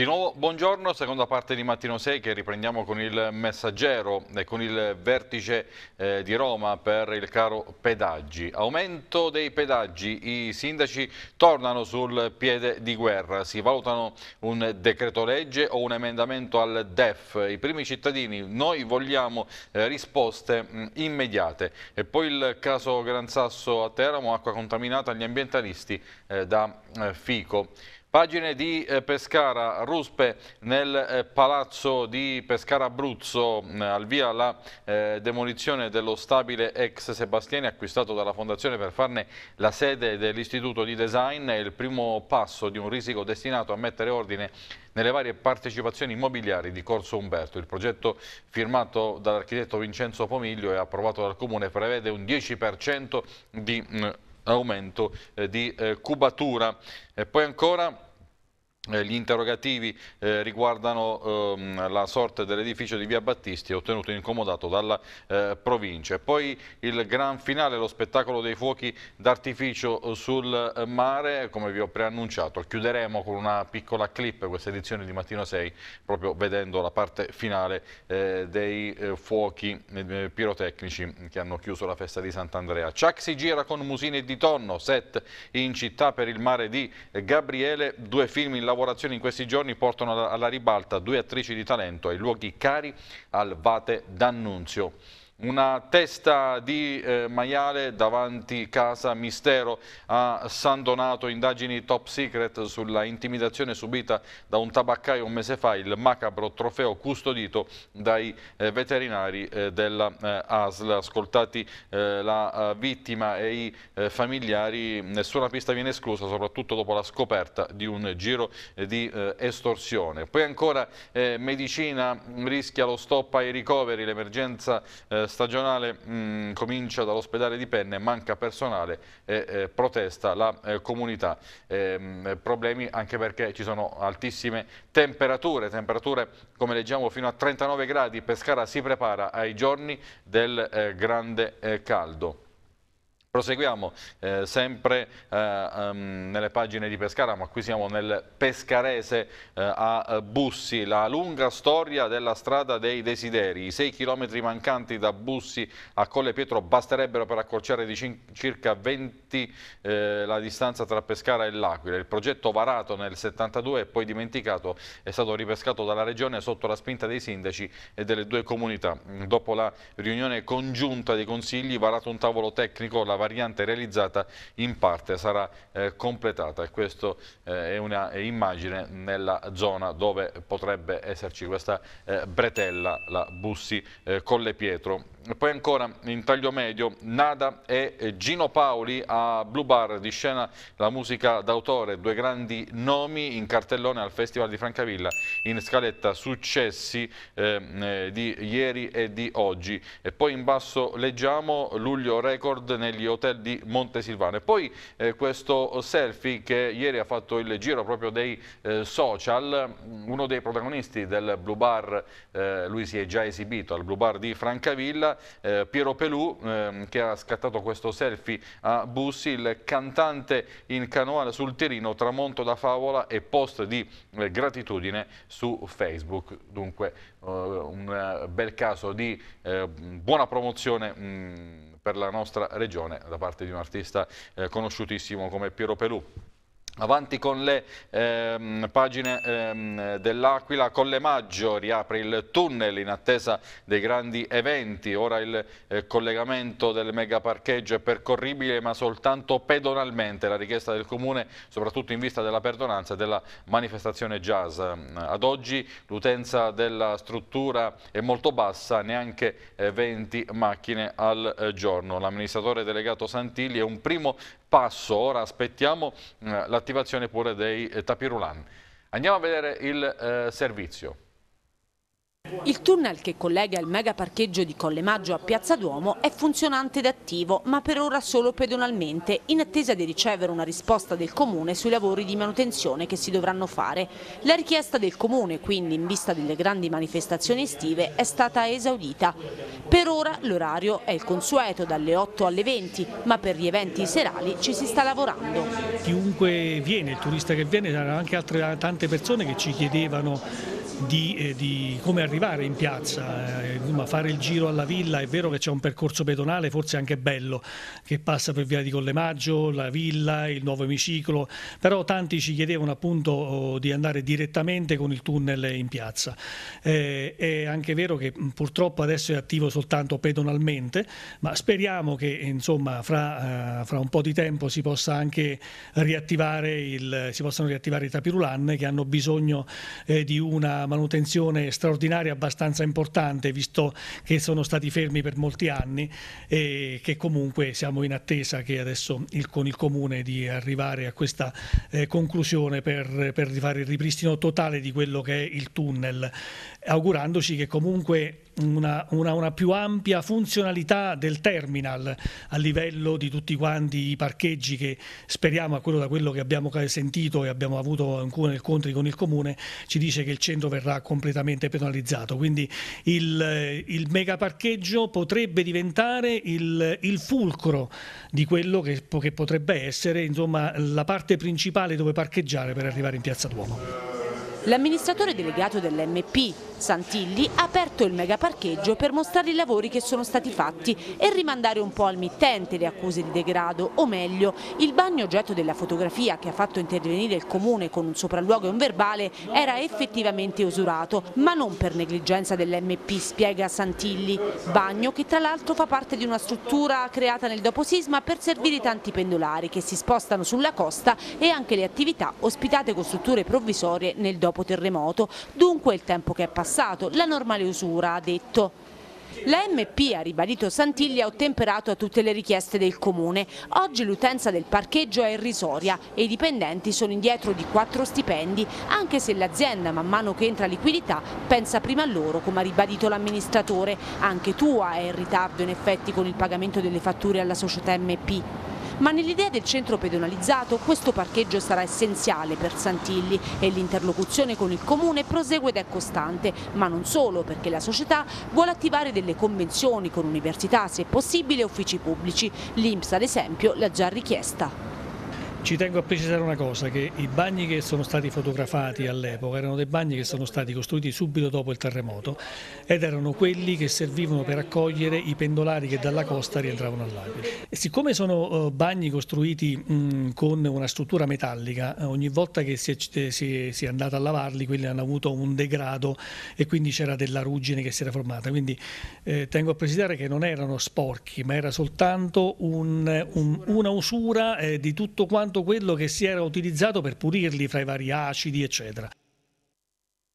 Di nuovo buongiorno, seconda parte di Mattino 6 che riprendiamo con il messaggero e con il vertice eh, di Roma per il caro pedaggi. Aumento dei pedaggi, i sindaci tornano sul piede di guerra, si valutano un decreto legge o un emendamento al DEF. I primi cittadini, noi vogliamo eh, risposte mh, mm, immediate. E poi il caso Gran Sasso a Teramo, acqua contaminata agli ambientalisti eh, da eh, Fico. Pagine di eh, Pescara, Ruspe nel eh, palazzo di Pescara Abruzzo, mm, al via la eh, demolizione dello stabile ex Sebastiani acquistato dalla Fondazione per farne la sede dell'Istituto di Design, è il primo passo di un risico destinato a mettere ordine nelle varie partecipazioni immobiliari di Corso Umberto. Il progetto firmato dall'architetto Vincenzo Pomiglio e approvato dal Comune prevede un 10% di mm, aumento eh, di eh, cubatura. E poi ancora eh, gli interrogativi eh, riguardano ehm, la sorte dell'edificio di Via Battisti ottenuto incomodato dalla eh, provincia. Poi il gran finale, lo spettacolo dei fuochi d'artificio eh, sul eh, mare, come vi ho preannunciato. Chiuderemo con una piccola clip questa edizione di Mattino 6, proprio vedendo la parte finale eh, dei fuochi pirotecnici che hanno chiuso la festa di Sant'Andrea. Chuck si gira con Musini di Tonno, set in città per il mare di Gabriele, due film in lavorazioni in questi giorni portano alla ribalta due attrici di talento ai luoghi cari al Vate d'Annunzio. Una testa di eh, maiale davanti casa Mistero a San Donato, indagini top secret sulla intimidazione subita da un tabaccaio un mese fa, il macabro trofeo custodito dai eh, veterinari eh, della eh, ASL. Ascoltati eh, la eh, vittima e i familiari, nessuna pista viene esclusa, soprattutto dopo la scoperta di un giro di estorsione. Poi ancora medicina rischia lo stop ai ricoveri, l'emergenza eh, stagionale mh, mm, comincia dall'ospedale di Penne, manca personale e eh, protesta la eh, comunità. Eh, problemi anche perché ci sono altissime temperature, temperature come leggiamo fino a 39 gradi, Pescara si prepara ai giorni del eh, grande eh, caldo. Proseguiamo eh, sempre eh, um, nelle pagine di Pescara, ma qui siamo nel Pescarese eh, a eh, Bussi, la lunga storia della strada dei desideri. I sei chilometri mancanti da Bussi a Colle Pietro basterebbero per accorciare di circa 20 eh, la distanza tra Pescara e L'Aquila. Il progetto varato nel 72 e poi dimenticato è stato ripescato dalla Regione sotto la spinta dei sindaci e delle due comunità. Dopo la riunione congiunta dei consigli varato un tavolo tecnico, la variante realizzata in parte sarà eh, completata e questa eh, è un'immagine nella zona dove potrebbe esserci questa eh, bretella, la Bussi eh, Colle Pietro poi ancora in taglio medio Nada e eh, Gino Paoli a Blue Bar di scena la musica d'autore, due grandi nomi in cartellone al Festival di Francavilla in scaletta successi ehm, eh, di ieri e di oggi. E poi in basso leggiamo luglio record negli hotel di Montesilvano. E poi eh, questo selfie che ieri ha fatto il giro proprio dei eh, social, uno dei protagonisti del Blue Bar, eh, lui si è già esibito al Blue Bar di Francavilla eh, Piero Pelù eh, che ha scattato questo selfie a Bussi, il cantante in canoa sul Tirino, tramonto da favola e post di eh, gratitudine su Facebook. Dunque eh, un eh, bel caso di eh, buona promozione mh, mm, per la nostra regione da parte di un artista conosciutissimo come Piero Pelù. Avanti con le ehm, pagine ehm, dell'Aquila, Maggio riapre il tunnel in attesa dei grandi eventi, ora il eh, collegamento del megaparcheggio è percorribile ma soltanto pedonalmente, la richiesta del Comune soprattutto in vista della perdonanza e della manifestazione jazz. Ad oggi l'utenza della struttura è molto bassa, neanche eh, 20 macchine al eh, giorno. L'amministratore delegato Santilli è un primo passo, ora aspettiamo eh, l'attivazione pure dei eh, tapirulani. Andiamo a vedere il eh, servizio. Il tunnel che collega il mega parcheggio di Collemaggio a Piazza Duomo è funzionante ed attivo, ma per ora solo pedonalmente, in attesa di ricevere una risposta del Comune sui lavori di manutenzione che si dovranno fare. La richiesta del Comune, quindi, in vista delle grandi manifestazioni estive, è stata esaudita. Per ora l'orario è il consueto, dalle 8 alle 20, ma per gli eventi serali ci si sta lavorando. Chiunque viene, il turista che viene, saranno anche altre tante persone che ci chiedevano di, eh, di come arrivare in piazza, eh, insomma, fare il giro alla villa, è vero che c'è un percorso pedonale forse anche bello che passa per via di Collemaggio, la villa, il nuovo emiciclo, però tanti ci chiedevano appunto oh, di andare direttamente con il tunnel in piazza. Eh, è anche vero che purtroppo adesso è attivo soltanto pedonalmente, ma speriamo che insomma fra, eh, fra un po' di tempo si possa anche riattivare il, si possano riattivare i tapirulan che hanno bisogno eh, di una manutenzione straordinaria abbastanza importante, visto che sono stati fermi per molti anni e che comunque siamo in attesa che adesso il, con il Comune di arrivare a questa eh, conclusione per, per fare il ripristino totale di quello che è il tunnel, augurandoci che comunque una, una, una, più ampia funzionalità del terminal a livello di tutti quanti i parcheggi che speriamo, a quello da quello che abbiamo sentito e abbiamo avuto alcuni incontri con il comune, ci dice che il centro verrà completamente penalizzato. Quindi il, il mega parcheggio potrebbe diventare il, il fulcro di quello che, che potrebbe essere insomma, la parte principale dove parcheggiare per arrivare in Piazza Duomo. L'amministratore delegato dell'MP, Santilli, ha aperto il megaparcheggio per mostrare i lavori che sono stati fatti e rimandare un po' al mittente le accuse di degrado, o meglio, il bagno oggetto della fotografia che ha fatto intervenire il comune con un sopralluogo e un verbale era effettivamente usurato, ma non per negligenza dell'MP, spiega Santilli, bagno che tra l'altro fa parte di una struttura creata nel doposisma per servire i tanti pendolari che si spostano sulla costa e anche le attività ospitate con strutture provvisorie nel doposisma dopo terremoto, dunque il tempo che è passato, la normale usura, ha detto. La MP, ha ribadito Santiglia, ha ottemperato a tutte le richieste del Comune. Oggi l'utenza del parcheggio è irrisoria e i dipendenti sono indietro di quattro stipendi, anche se l'azienda, man mano che entra liquidità, pensa prima a loro, come ha ribadito l'amministratore. Anche Tua è in ritardo in effetti con il pagamento delle fatture alla società MP ma nell'idea del centro pedonalizzato questo parcheggio sarà essenziale per Santilli e l'interlocuzione con il comune prosegue ed è costante, ma non solo perché la società vuole attivare delle convenzioni con università, se possibile uffici pubblici. L'Inps ad esempio l'ha già richiesta. Ci tengo a precisare una cosa, che i bagni che sono stati fotografati all'epoca erano dei bagni che sono stati costruiti subito dopo il terremoto ed erano quelli che servivano per accogliere i pendolari che dalla costa rientravano all'Aquila. Siccome sono eh, bagni costruiti con una struttura metallica, eh, ogni volta che si è, eh, si, andata a lavarli quelli hanno avuto un degrado e quindi c'era della ruggine che si era formata, quindi tengo a precisare che non erano sporchi ma era soltanto un, un, una usura di tutto quanto soltanto quello che si era utilizzato per pulirli fra i vari acidi, eccetera.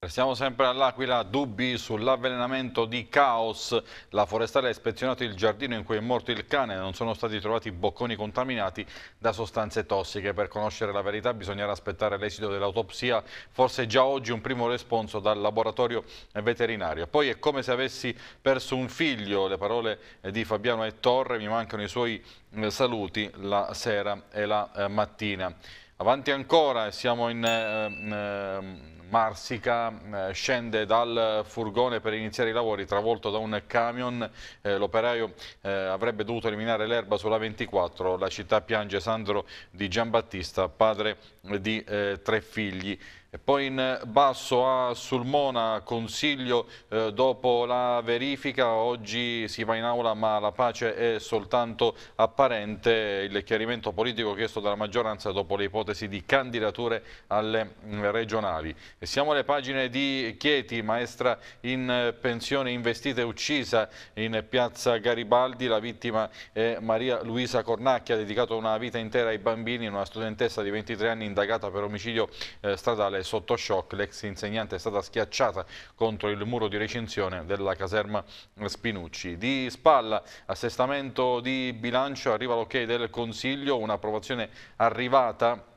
Siamo sempre all'Aquila, dubbi sull'avvelenamento di Caos. La forestale ha ispezionato il giardino in cui è morto il cane non sono stati trovati bocconi contaminati da sostanze tossiche. Per conoscere la verità bisognerà aspettare l'esito dell'autopsia, forse già oggi un primo responso dal laboratorio veterinario. Poi è come se avessi perso un figlio, le parole di Fabiano e Torre, mi mancano i suoi eh, saluti la sera e la eh, mattina. Avanti ancora, siamo in eh, Marsica, eh, scende dal furgone per iniziare i lavori, travolto da un camion, eh, l'operaio eh, avrebbe dovuto eliminare l'erba sulla 24, la città piange Sandro di Giambattista, padre di eh, tre figli. E poi in basso a Sulmona, Consiglio, eh, dopo la verifica, oggi si va in aula ma la pace è soltanto apparente, il chiarimento politico chiesto dalla maggioranza dopo le ipotesi di candidature alle mm, regionali. E siamo alle pagine di Chieti, maestra in eh, pensione investita e uccisa in piazza Garibaldi, la vittima è Maria Luisa Cornacchia, dedicata una vita intera ai bambini, una studentessa di 23 anni indagata per omicidio eh, stradale totale sotto shock, l'ex insegnante è stata schiacciata contro il muro di recinzione della caserma Spinucci. Di spalla, assestamento di bilancio, arriva l'ok del Consiglio, un'approvazione arrivata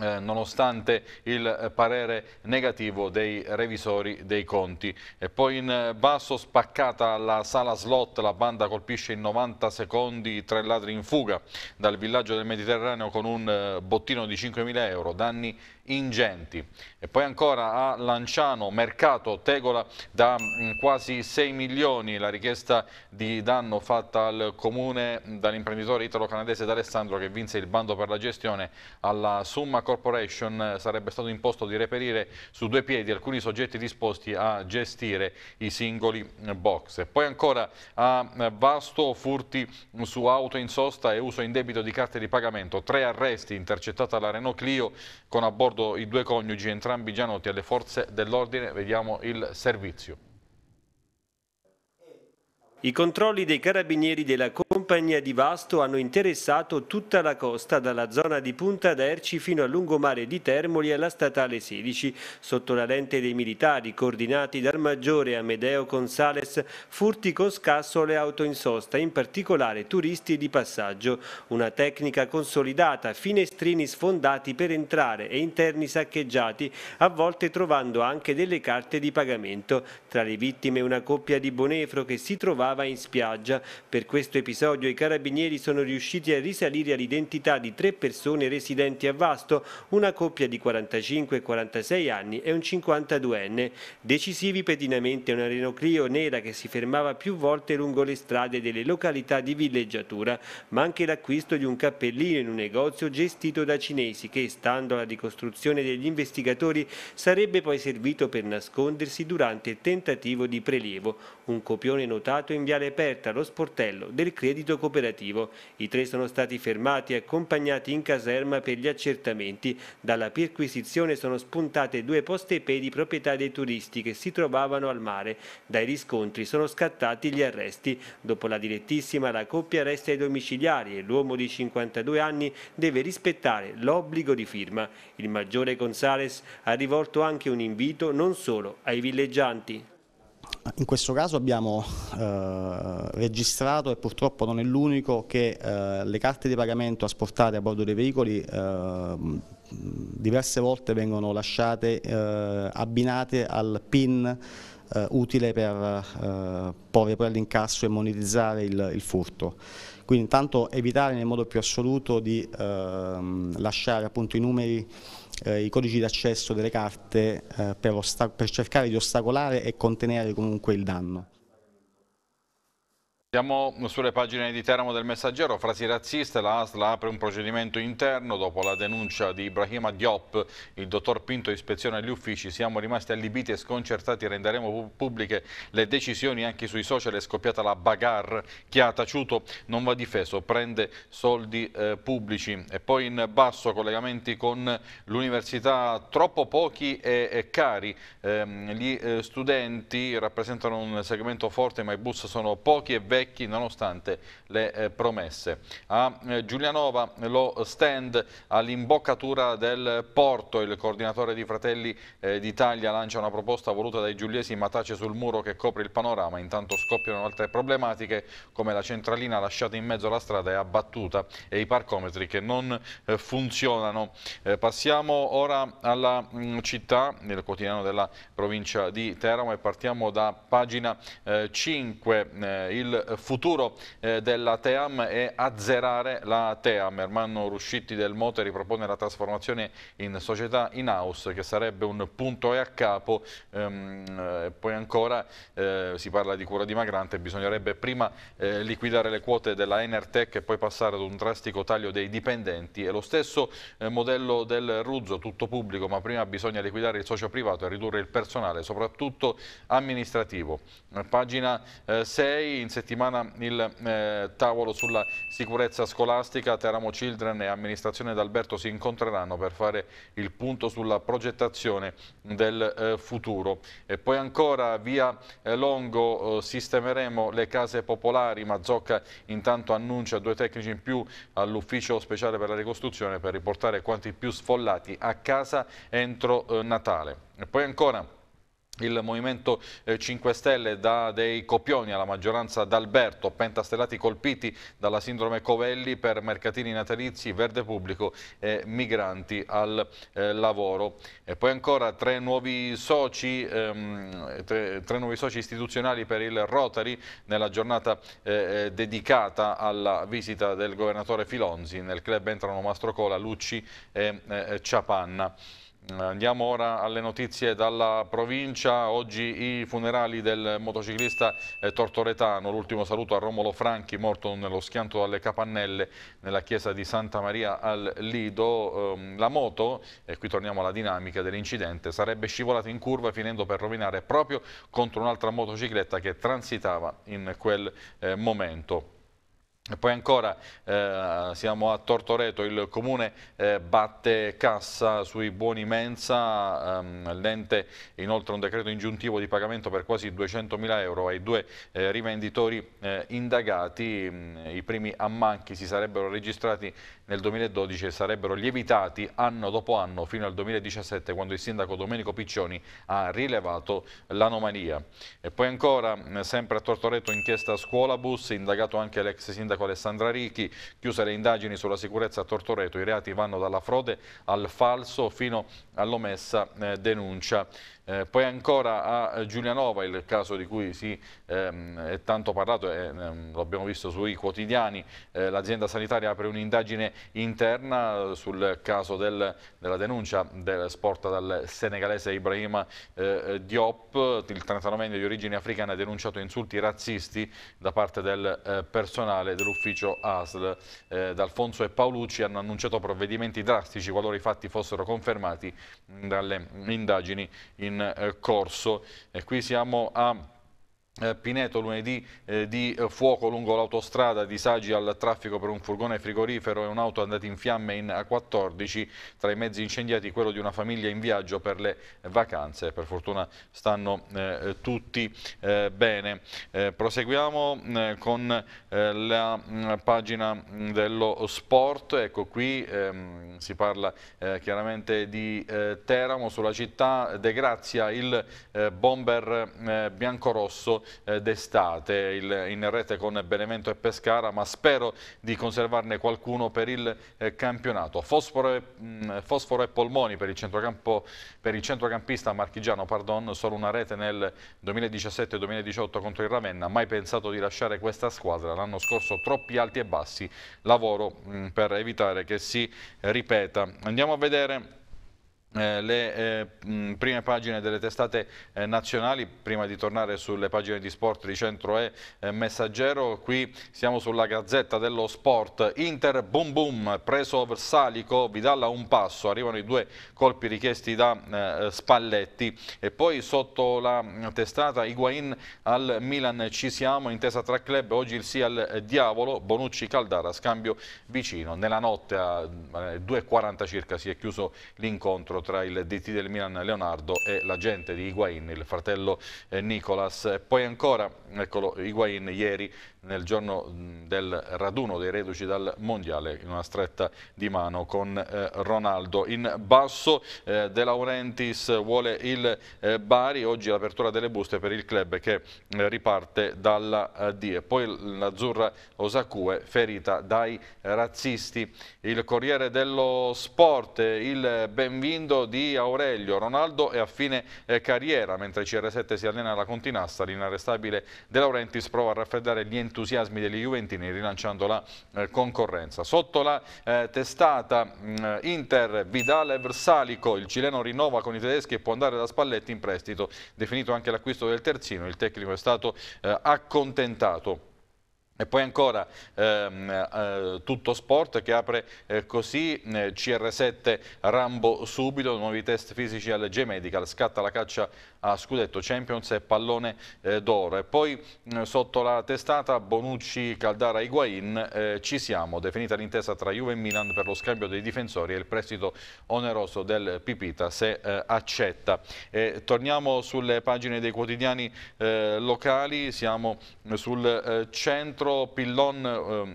eh, nonostante il parere negativo dei revisori dei conti. E poi in basso spaccata la sala slot, la banda colpisce in 90 secondi tre ladri in fuga dal villaggio del Mediterraneo con un eh, bottino di 5.000 euro, danni ingenti. E poi ancora a Lanciano, mercato Tegola da mm, quasi 6 milioni, la richiesta di danno fatta al comune dall'imprenditore italo-canadese D'Alessandro che vinse il bando per la gestione alla Summa Corporation sarebbe stato imposto di reperire su due piedi alcuni soggetti disposti a gestire i singoli box. E poi ancora a eh, Vasto, furti su auto in sosta e uso in debito di carte di pagamento, tre arresti intercettata la Renault Clio con a bordo i due coniugi, entrambi già noti alle forze dell'ordine. Vediamo il servizio. I controlli dei carabinieri della compagnia di Vasto hanno interessato tutta la costa dalla zona di Punta d'Erci fino al lungomare di Termoli alla statale 16. Sotto la lente dei militari coordinati dal maggiore Amedeo Gonzales, furti con scasso le auto in sosta, in particolare turisti di passaggio. Una tecnica consolidata, finestrini sfondati per entrare e interni saccheggiati, a volte trovando anche delle carte di pagamento. Tra le vittime una coppia di Bonefro che si trovava andava in spiaggia. Per questo episodio i carabinieri sono riusciti a risalire all'identità di tre persone residenti a Vasto, una coppia di 45 46 anni e un 52enne. Decisivi pedinamente una Renoclio nera che si fermava più volte lungo le strade delle località di villeggiatura, ma anche l'acquisto di un cappellino in un negozio gestito da cinesi che, stando alla ricostruzione degli investigatori, sarebbe poi servito per nascondersi durante il tentativo di prelievo, un copione notato in in Viale Aperta allo sportello del credito cooperativo. I tre sono stati fermati e accompagnati in caserma per gli accertamenti. Dalla perquisizione sono spuntate due poste per i proprietà dei turisti che si trovavano al mare. Dai riscontri sono scattati gli arresti. Dopo la direttissima la coppia resta ai domiciliari e l'uomo di 52 anni deve rispettare l'obbligo di firma. Il maggiore Gonzales ha rivolto anche un invito non solo ai villeggianti. In questo caso abbiamo eh, registrato, e purtroppo non è l'unico, che eh, le carte di pagamento asportate a bordo dei veicoli eh, diverse volte vengono lasciate eh, abbinate al PIN eh, utile per eh, porre poi all'incasso e monetizzare il, il furto. Quindi intanto evitare nel modo più assoluto di ehm, lasciare appunto i numeri eh, i codici d'accesso delle carte eh, per, per cercare di ostacolare e contenere comunque il danno. Siamo sulle pagine di Teramo del Messaggero, frasi razziste, la ASL apre un procedimento interno dopo la denuncia di Ibrahima Diop, il dottor Pinto ispeziona gli uffici, siamo rimasti allibiti e sconcertati, renderemo pubbliche le decisioni anche sui social, è scoppiata la bagarre, chi ha taciuto non va difeso, prende soldi eh, pubblici e poi in basso collegamenti con l'università, troppo pochi e, e cari, eh, gli eh, studenti rappresentano un segmento forte ma i bus sono pochi e veri secchi nonostante le eh, promesse. A eh, Giulianova eh, lo stand all'imboccatura del porto, il coordinatore di Fratelli eh, d'Italia lancia una proposta voluta dai giuliesi ma tace sul muro che copre il panorama, intanto scoppiano altre problematiche come la centralina lasciata in mezzo alla strada e abbattuta e i parcometri che non eh, funzionano. passiamo ora alla mh, mm, città, nel quotidiano della provincia di Teramo e partiamo da pagina 5, il futuro del della Team e azzerare la Team. Ermanno Ruscitti del Mote ripropone la trasformazione in società in house che sarebbe un punto e a capo. Ehm, eh, poi ancora eh, si parla di cura dimagrante, bisognerebbe prima eh, liquidare le quote della Enertech e poi passare ad un drastico taglio dei dipendenti. È lo stesso eh, modello del Ruzzo, tutto pubblico, ma prima bisogna liquidare il socio privato e ridurre il personale, soprattutto amministrativo. Pagina 6, eh, in settimana il eh, tavolo sulla sicurezza scolastica, Teramo Children e amministrazione d'Alberto si incontreranno per fare il punto sulla progettazione del eh, futuro. E poi ancora via eh, Longo eh, sistemeremo le case popolari, Mazzocca intanto annuncia due tecnici in più all'ufficio speciale per la ricostruzione per riportare quanti più sfollati a casa entro eh, Natale. E poi ancora... Il Movimento 5 eh, Stelle dà dei copioni alla maggioranza d'Alberto, pentastellati colpiti dalla sindrome Covelli per mercatini natalizi, verde pubblico e migranti al eh, lavoro. E poi ancora tre nuovi, soci, ehm, tre, tre nuovi, soci, istituzionali per il Rotary nella giornata eh, eh dedicata alla visita del governatore Filonzi. Nel club entrano Mastrocola, Lucci e eh, eh Ciapanna. Andiamo ora alle notizie dalla provincia, oggi i funerali del motociclista eh, tortoretano, l'ultimo saluto a Romolo Franchi morto nello schianto dalle Capannelle nella chiesa di Santa Maria al Lido, ehm, la moto, e qui torniamo alla dinamica dell'incidente, sarebbe scivolata in curva finendo per rovinare proprio contro un'altra motocicletta che transitava in quel eh, momento. E poi ancora eh, siamo a Tortoreto, il comune eh, batte cassa sui buoni mensa, ehm, l'ente inoltre un decreto ingiuntivo di pagamento per quasi 200.000 euro ai due eh, rivenditori eh, indagati, mm, i primi ammanchi si sarebbero registrati nel 2012 e sarebbero lievitati anno dopo anno fino al 2017 quando il sindaco Domenico Piccioni ha rilevato l'anomalia. E poi ancora mm, sempre a Tortoreto inchiesta scuola bus, indagato anche l'ex sindaco con Alessandra Ricchi, chiuse le indagini sulla sicurezza a Tortoreto, i reati vanno dalla frode al falso fino all'omessa eh, denuncia. Eh, poi ancora a eh, Giulianova, il caso di cui si ehm, è tanto parlato, eh, lo abbiamo visto sui quotidiani, eh, l'azienda sanitaria apre un'indagine interna sul caso del, della denuncia del sport dal senegalese Ibrahim eh, Diop, il 39enne di origine africana ha denunciato insulti razzisti da parte del eh, personale dell'ufficio ASL. D'Alfonso e Paolucci hanno annunciato provvedimenti drastici qualora i fatti fossero confermati dalle indagini in in eh, corso. E qui siamo a eh, Pineto lunedì eh, di eh, fuoco lungo l'autostrada, disagi al traffico per un furgone frigorifero e un'auto andata in fiamme in A14, tra i mezzi incendiati quello di una famiglia in viaggio per le vacanze, per fortuna stanno eh, tutti eh, bene. Eh, proseguiamo mm, con la mm, pagina mm, dello sport, ecco qui ehm, si parla chiaramente di Teramo, sulla città De Grazia il bomber biancorosso eh, d'estate in rete con Benevento e Pescara, ma spero di conservarne qualcuno per il eh, campionato. Fosforo e, mh, mm, fosforo e, Polmoni per il, per il centrocampista marchigiano, pardon, solo una rete nel 2017-2018 contro il Ravenna, mai pensato di lasciare questa squadra, l'anno scorso troppi alti e bassi, lavoro mh, mm, per evitare che si ripeta. Andiamo a vedere eh, le eh, mh, prime pagine delle testate eh, nazionali, prima di tornare sulle pagine di sport di Centro e eh, Messaggero, qui siamo sulla Gazzetta dello Sport, Inter boom boom, preso Versalico, Vidal a un passo, arrivano i due colpi richiesti da eh, Spalletti e poi sotto la testata Higuain al Milan ci siamo, intesa tra club, oggi il sì al eh, diavolo, Bonucci Caldara, scambio vicino, nella notte a 2.40 circa si è chiuso l'incontro scontro tra il DT del Milan Leonardo e l'agente di Higuain, il fratello eh, Nicolas. Poi ancora, eccolo, Higuain ieri nel giorno mm, del raduno dei reduci dal Mondiale, in una stretta di mano con eh, Ronaldo. In basso eh, De Laurentiis vuole il eh, Bari, oggi l'apertura delle buste per il club che riparte dalla D e poi l'azzurra Osacue ferita dai razzisti. Il Corriere dello Sport, il benvindo di Aurelio, Ronaldo è a fine carriera, mentre CR7 si allena alla Continassa, l'inarrestabile De Laurentiis prova a raffreddare gli enti entusiasmi degli Juventini rilanciando la eh, concorrenza. Sotto la eh, testata mh, mm, Inter Vidal Versalico, il cileno rinnova con i tedeschi e può andare da Spalletti in prestito, definito anche l'acquisto del terzino, il tecnico è stato eh, accontentato. E poi ancora ehm, eh, Tutto Sport che apre eh, così, eh, CR7 Rambo subito, nuovi test fisici al G-Medical, scatta la caccia a scudetto Champions e pallone eh, d'oro. E poi eh, sotto la testata Bonucci, Caldara, Higuain eh, ci siamo, definita l'intesa tra Juve e Milan per lo scambio dei difensori e il prestito oneroso del Pipita se eh, accetta. E torniamo sulle pagine dei quotidiani eh, locali, siamo sul eh, centro, Pillon,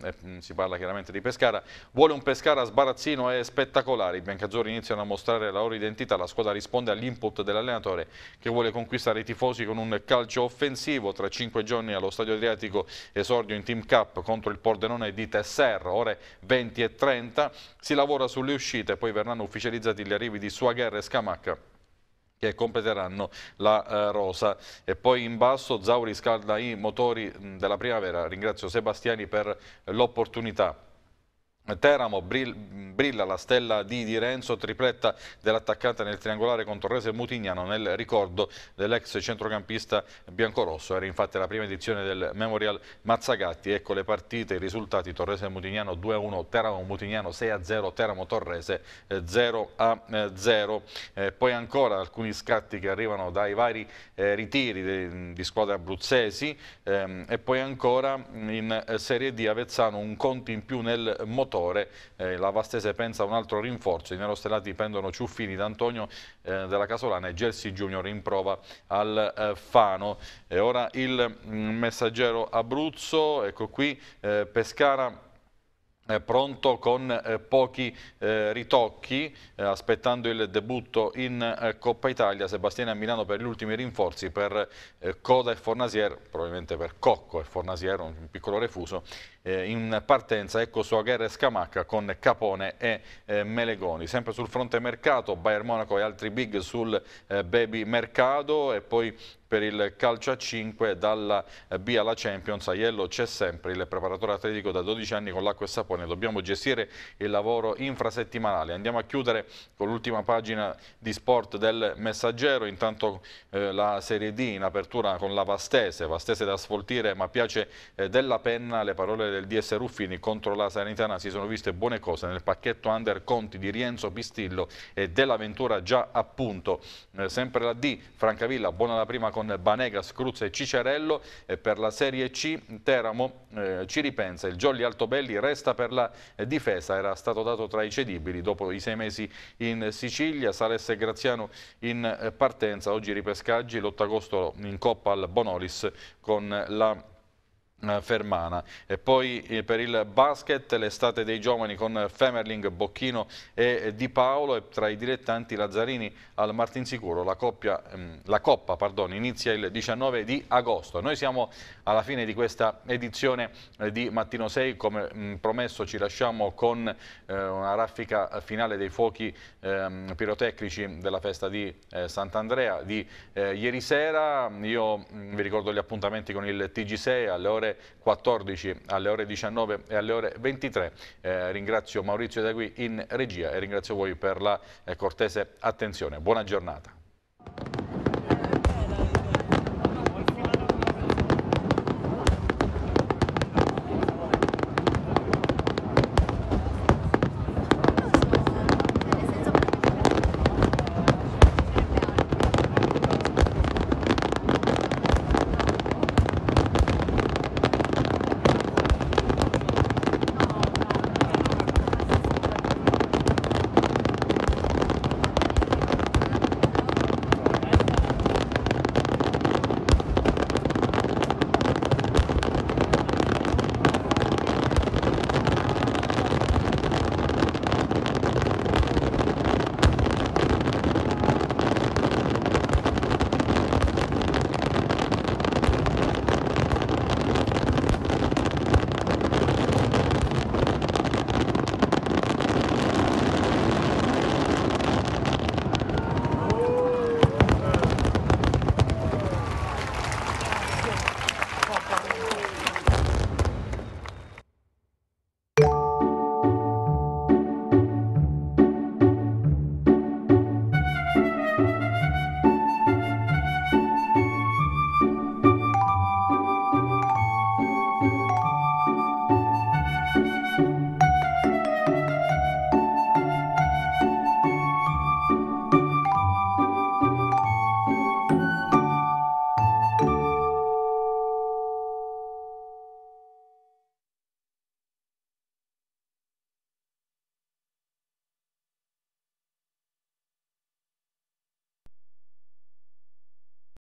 ehm, mm, si parla chiaramente di Pescara, vuole un Pescara sbarazzino e spettacolare, i biancazzurri iniziano a mostrare la loro identità, la squadra risponde all'input dell'allenatore che vuole conquistare i tifosi con un calcio offensivo. Tra cinque giorni allo Stadio Adriatico esordio in Team Cup contro il Pordenone di Tesser, ore 20 e 30. Si lavora sulle uscite, poi verranno ufficializzati gli arrivi di Suagher e Scamacca che completeranno la eh, rosa e poi in basso Zauri scalda i motori mh, della primavera ringrazio Sebastiani per eh, l'opportunità Teramo brilla la stella di Di Renzo, tripletta dell'attaccante nel triangolare con Torrese Mutignano nel ricordo dell'ex centrocampista biancorosso. Era infatti la prima edizione del Memorial Mazzagatti. Ecco le partite, i risultati Torrese Mutignano 2-1, Teramo Mutignano 6-0, Teramo Torrese 0-0. Eh, eh, eh, poi ancora alcuni scatti che arrivano dai vari ritiri di, squadre abruzzesi ehm, e poi ancora in Serie D Avezzano un conto in più nel motore settore. Eh, la Vastese pensa a un altro rinforzo. I nerostellati pendono Ciuffini d'Antonio eh, della Casolana e Gelsi Junior in prova al eh, Fano. E ora il mm, messaggero Abruzzo, ecco qui, eh, Pescara eh, pronto con eh, pochi eh, ritocchi, aspettando il debutto in Coppa Italia, Sebastiani a Milano per gli ultimi rinforzi per Coda e Fornasier, probabilmente per Cocco e Fornasier, un piccolo refuso, in partenza ecco Suagher e Scamacca con Capone e Melegoni. Sempre sul fronte mercato, Bayern Monaco e altri big sul baby mercato e poi per il calcio a 5 dalla eh, B alla Champions. Aiello c'è sempre il preparatore atletico da 12 anni con l'acqua e sapone. Dobbiamo gestire il lavoro infrasettimanale. Andiamo a chiudere con l'ultima pagina di sport del Messaggero. Intanto eh, la Serie D in apertura con la Vastese. Vastese da sfoltire ma piace eh, della penna. Le parole del DS Ruffini contro la Sanitana si sono viste buone cose nel pacchetto under conti di Rienzo Pistillo e della Ventura già appunto. Eh, sempre la D, Francavilla, buona la prima con con Banega, Scruzza e Cicerello per la Serie C. Teramo eh, ci ripensa, il Jolly Altobelli resta per la eh, difesa, era stato dato tra i cedibili dopo i sei mesi in Sicilia, Salesse e Graziano in eh, partenza, oggi ripescaggi, l'8 agosto in Coppa al Bonolis con la eh, Fermana e poi eh, per il basket l'estate dei giovani con Femerling, Bocchino e eh, Di Paolo e tra i dilettanti Lazzarini al Martinsicuro la, coppia, mm, la Coppa pardon, inizia il 19 di agosto noi siamo alla fine di questa edizione di Mattino 6 come mm, promesso ci lasciamo con una raffica finale dei fuochi ehm, pirotecnici della festa di Sant'Andrea di ieri sera io mm, vi ricordo gli appuntamenti con il TG6 alle ore ore 14, alle ore 19 e alle ore 23. Eh, ringrazio Maurizio da in regia e ringrazio voi per la eh, cortese attenzione. Buona giornata.